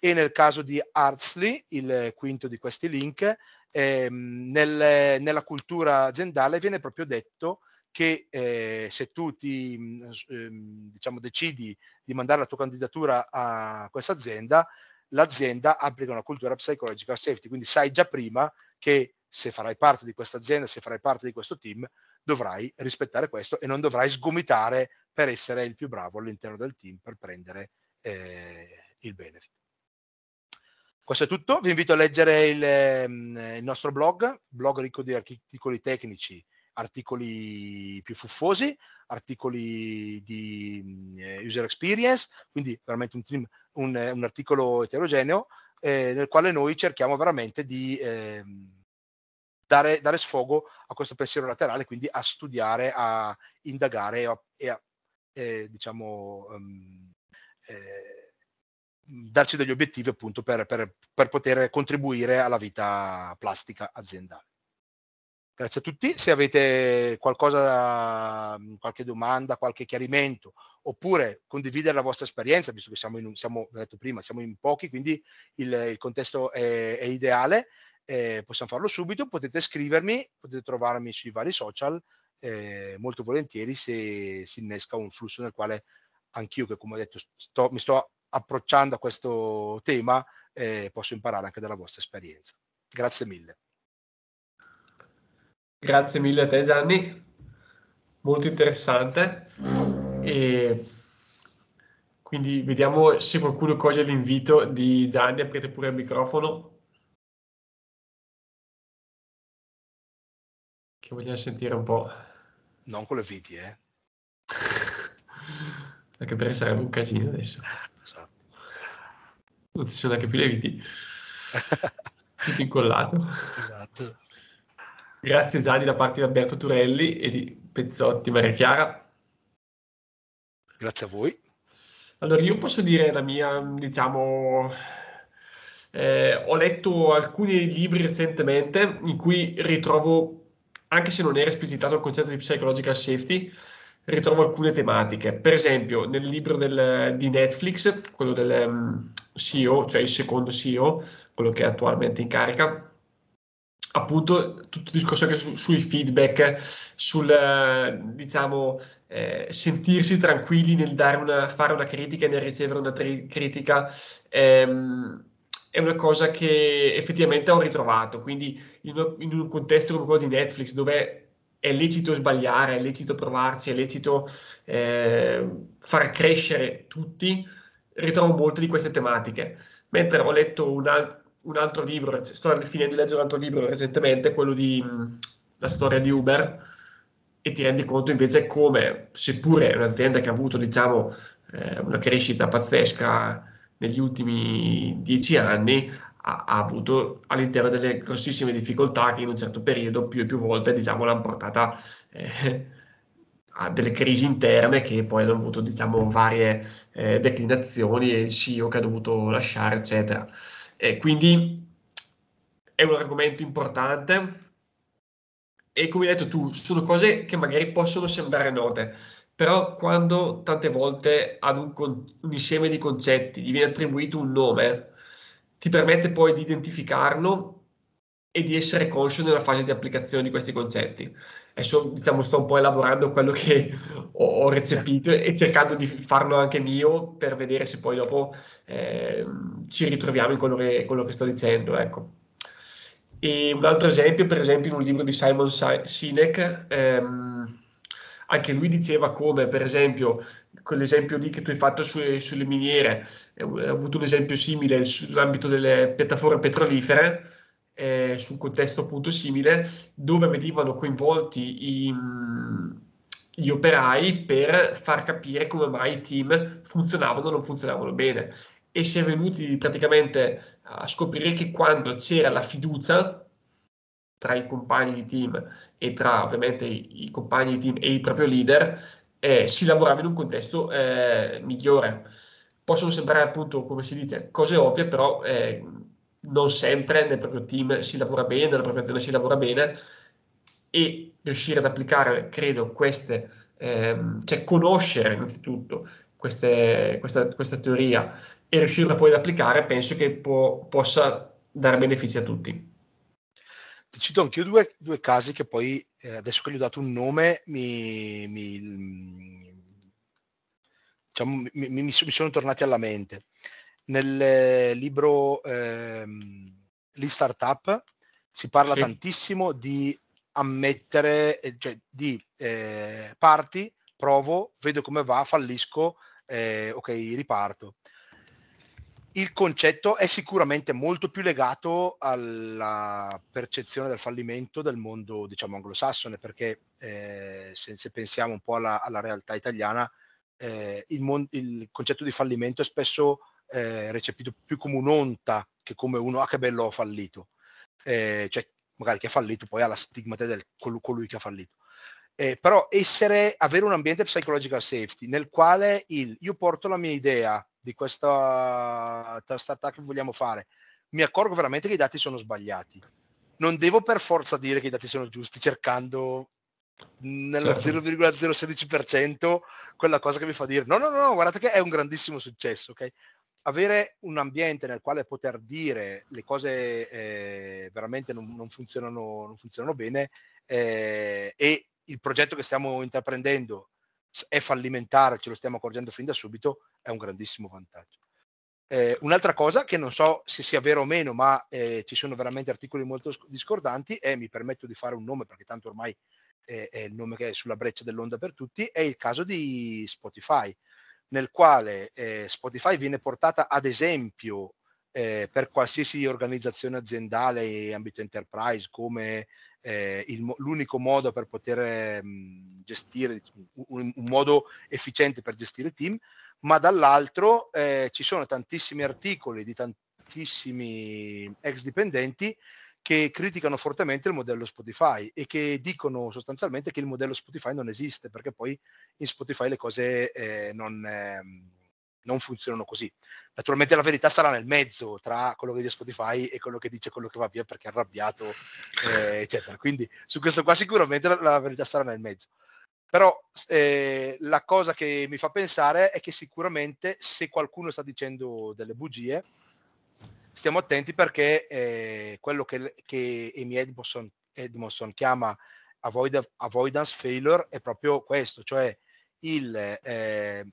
E nel caso di Arsley, il quinto di questi link, ehm, nel, nella cultura aziendale viene proprio detto che eh, se tu ti ehm, diciamo, decidi di mandare la tua candidatura a questa azienda, l'azienda applica una cultura psychological safety, quindi sai già prima che se farai parte di questa azienda, se farai parte di questo team, dovrai rispettare questo e non dovrai sgomitare per essere il più bravo all'interno del team per prendere eh, il Benefit. Questo è tutto, vi invito a leggere il, ehm, il nostro blog, blog ricco di articoli tecnici, articoli più fuffosi, articoli di eh, user experience, quindi veramente un, team, un, un articolo eterogeneo eh, nel quale noi cerchiamo veramente di eh, dare, dare, sfogo a questo pensiero laterale, quindi a studiare, a indagare e a, e a eh, diciamo, um, Ehm, darci degli obiettivi appunto per, per, per poter contribuire alla vita plastica aziendale. Grazie a tutti, se avete qualcosa, qualche domanda, qualche chiarimento, oppure condividere la vostra esperienza, visto che siamo, in, siamo, detto prima, siamo in pochi, quindi il, il contesto è, è ideale, eh, possiamo farlo subito, potete scrivermi, potete trovarmi sui vari social, eh, molto volentieri se si innesca un flusso nel quale anch'io che come ho detto sto, mi sto approcciando a questo tema eh, posso imparare anche dalla vostra esperienza. Grazie mille. Grazie mille a te Gianni, molto interessante. E quindi vediamo se qualcuno coglie l'invito di Gianni, aprite pure il microfono. Che vogliamo sentire un po'. Non con le viti, eh. *laughs* perché per sarebbe un casino mm. adesso. Esatto. Non ci sono neanche più le viti. *laughs* Tutto incollato. Esatto. Grazie Zani da parte di Alberto Turelli e di Pezzotti Maria Chiara. Grazie a voi. Allora, io posso dire la mia, diciamo, eh, ho letto alcuni libri recentemente in cui ritrovo, anche se non era esplicitato il concetto di psychological safety, ritrovo alcune tematiche. Per esempio, nel libro del, di Netflix, quello del um, mm, CEO, cioè il secondo CEO, quello che è attualmente in carica, appunto tutto il discorso anche su, sui feedback, sul diciamo eh, sentirsi tranquilli nel dare una, fare una critica e nel ricevere una tri- critica. Ehm, è una cosa che effettivamente ho ritrovato, quindi in, in un contesto come quello di Netflix, dove è lecito sbagliare, è lecito provarci, è lecito eh, far crescere tutti, ritrovo molte di queste tematiche. Mentre ho letto un, al- un altro libro, sto finendo di leggere un altro libro recentemente, quello di mh, mm, La storia di Uber, e ti rendi conto invece come, seppure è un'azienda che ha avuto diciamo, eh, una crescita pazzesca negli ultimi dieci anni, ha, ha avuto all'interno delle grossissime difficoltà che in un certo periodo più e più volte diciamo, l'hanno portata eh, a delle crisi interne che poi hanno avuto diciamo, varie eh, declinazioni e il CEO che ha dovuto lasciare, eccetera. E quindi è un argomento importante e come hai detto tu, sono cose che magari possono sembrare note, però quando tante volte ad un, con- un insieme di concetti gli viene attribuito un nome, ti permette poi di identificarlo e di essere conscio nella fase di applicazione di questi concetti. Adesso diciamo, sto un po' elaborando quello che ho, ho recepito e cercando di farlo anche mio per vedere se poi dopo eh, ci ritroviamo in quello che, quello che sto dicendo. Ecco. un altro esempio, per esempio, in un libro di Simon Sinek, ehm, anche lui diceva come, per esempio, quell'esempio lì che tu hai fatto su, sulle miniere, eh, ho avuto un esempio simile sull'ambito delle piattaforme petrolifere, eh, su un contesto appunto simile, dove venivano coinvolti i, mm, gli operai per far capire come mai i team funzionavano o non funzionavano bene. E si è venuti praticamente a scoprire che quando c'era la fiducia tra i compagni di team e tra ovviamente i compagni di team e il proprio leader, eh, si lavorava in un contesto eh, migliore. Possono sembrare appunto, come si dice, cose ovvie, però eh, non sempre nel proprio team si lavora bene, nella propria azienda si lavora bene e riuscire ad applicare, credo, queste, ehm, cioè conoscere innanzitutto queste, questa, questa, teoria e riuscirla poi ad applicare, penso che può, possa dare benefici a tutti ti cito anche io due, due casi che poi, eh, adesso che gli ho dato un nome, mi, mi, diciamo, mi, mi sono tornati alla mente. Nel eh, libro eh, Lean Startup si parla sì. tantissimo di ammettere, eh, cioè di eh, parti, provo, vedo come va, fallisco, eh, ok, riparto il concetto è sicuramente molto più legato alla percezione del fallimento del mondo, diciamo, anglosassone, perché eh, se, se, pensiamo un po' alla, alla realtà italiana, eh, il, mon- il, concetto di fallimento è spesso eh, recepito più come un'onta che come uno, ah che bello ho fallito, eh, cioè magari chi ha fallito poi ha la stigmate del col- colui che ha fallito. Eh, però essere, avere un ambiente psychological safety nel quale il, io porto la mia idea di questa testata che vogliamo fare, mi accorgo veramente che i dati sono sbagliati. Non devo per forza dire che i dati sono giusti cercando nello certo. 0,016% quella cosa che mi fa dire no, no, no, guardate che è un grandissimo successo, ok? Avere un ambiente nel quale poter dire le cose eh, veramente non, non, funzionano, non funzionano bene eh, e il progetto che stiamo intraprendendo è fallimentare, ce lo stiamo accorgendo fin da subito, è un grandissimo vantaggio. Eh, un'altra cosa che non so se sia vero o meno, ma eh, ci sono veramente articoli molto discordanti e mi permetto di fare un nome perché tanto ormai eh, è il nome che è sulla breccia dell'onda per tutti, è il caso di Spotify, nel quale eh, Spotify viene portata ad esempio eh, per qualsiasi organizzazione aziendale e ambito enterprise come eh, il, l'unico modo per poter mh, ehm, gestire, un, un, modo efficiente per gestire team, ma dall'altro eh, ci sono tantissimi articoli di tantissimi ex dipendenti che criticano fortemente il modello Spotify e che dicono sostanzialmente che il modello Spotify non esiste perché poi in Spotify le cose eh, non, eh, non funzionano così. Naturalmente la verità sarà nel mezzo tra quello che dice Spotify e quello che dice quello che va via perché è arrabbiato, eh, eccetera. Quindi su questo qua sicuramente la, la verità sarà nel mezzo. Però eh, la cosa che mi fa pensare è che sicuramente se qualcuno sta dicendo delle bugie, stiamo attenti perché eh, quello che, che Amy Edmondson, Edmondson chiama avoid, avoidance failure è proprio questo, cioè il eh,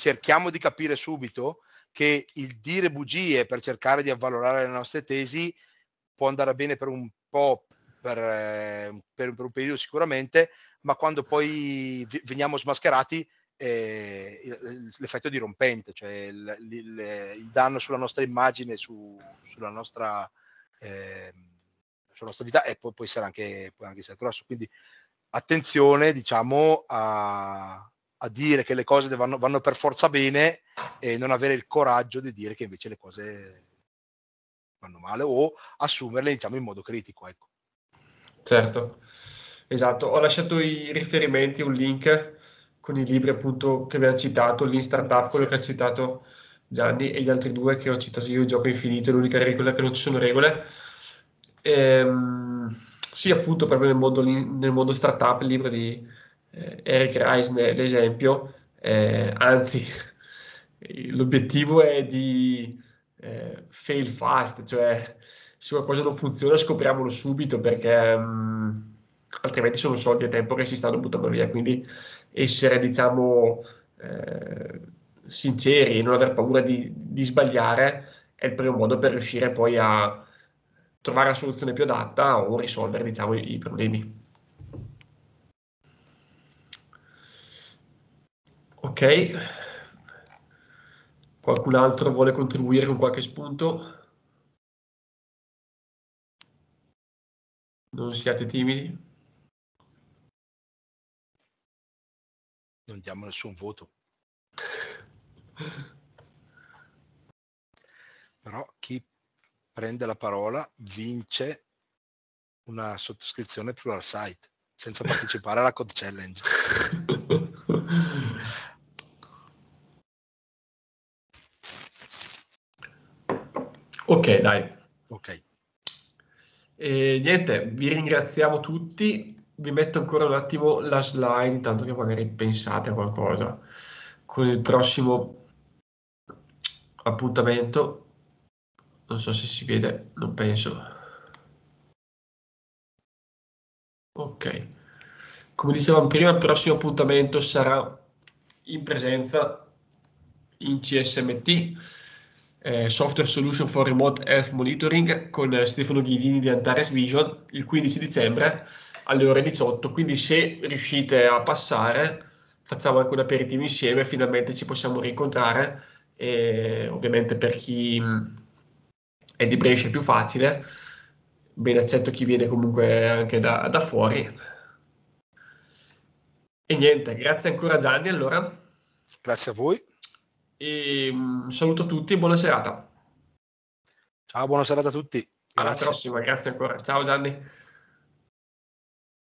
cerchiamo di capire subito che il dire bugie per cercare di avvalorare le nostre tesi può andare bene per un po', per, eh, per, per un periodo sicuramente, ma quando poi veniamo smascherati eh, l'effetto è dirompente, cioè il, il, il, danno sulla nostra immagine, su, sulla nostra... Eh, sulla nostra vita e eh, poi può, essere anche, può anche essere grosso quindi attenzione diciamo a, a dire che le cose vanno, vanno per forza bene e non avere il coraggio di dire che invece le cose vanno male o assumerle diciamo in modo critico ecco. certo esatto ho lasciato i riferimenti un link con i libri appunto che abbiamo citato l'in startup quello che ha citato Gianni e gli altri due che ho citato io il gioco infinito l'unica regola che non ci sono regole ehm, sì appunto proprio nel mondo, nel mondo startup il libro di eh, Eric Reisner, ad esempio, eh, anzi, *laughs* l'obiettivo è di eh, fail fast, cioè se qualcosa non funziona scopriamolo subito perché mh, mm, altrimenti sono soldi e tempo che si stanno buttando via, quindi essere, diciamo, eh, sinceri e non aver paura di, di sbagliare è il primo modo per riuscire poi a trovare la soluzione più adatta o risolvere diciamo, i problemi. Ok. Qualcun altro vuole contribuire con qualche spunto? Non siate timidi. Non diamo nessun voto. Però chi prende la parola vince una sottoscrizione site senza partecipare alla Code Challenge. *laughs* Ok, dai. Ok. E niente, vi ringraziamo tutti. Vi metto ancora un attimo la slide, tanto che magari pensate a qualcosa con il prossimo appuntamento. Non so se si vede, non penso. Ok. Come dicevamo prima, il prossimo appuntamento sarà in presenza in CSMT eh, Software Solution for Remote Health Monitoring con eh, Stefano Ghidini di Antares Vision il 15 dicembre alle ore 18. Quindi se riuscite a passare, facciamo anche un aperitivo insieme, finalmente ci possiamo rincontrare. E, ovviamente per chi è di Brescia è più facile, ben accetto chi viene comunque anche da, da fuori. E niente, grazie ancora Gianni allora. Grazie a voi e un mm, saluto tutti e buona serata. Ciao, buona serata a tutti. Grazie. Alla prossima, grazie ancora. Ciao Gianni.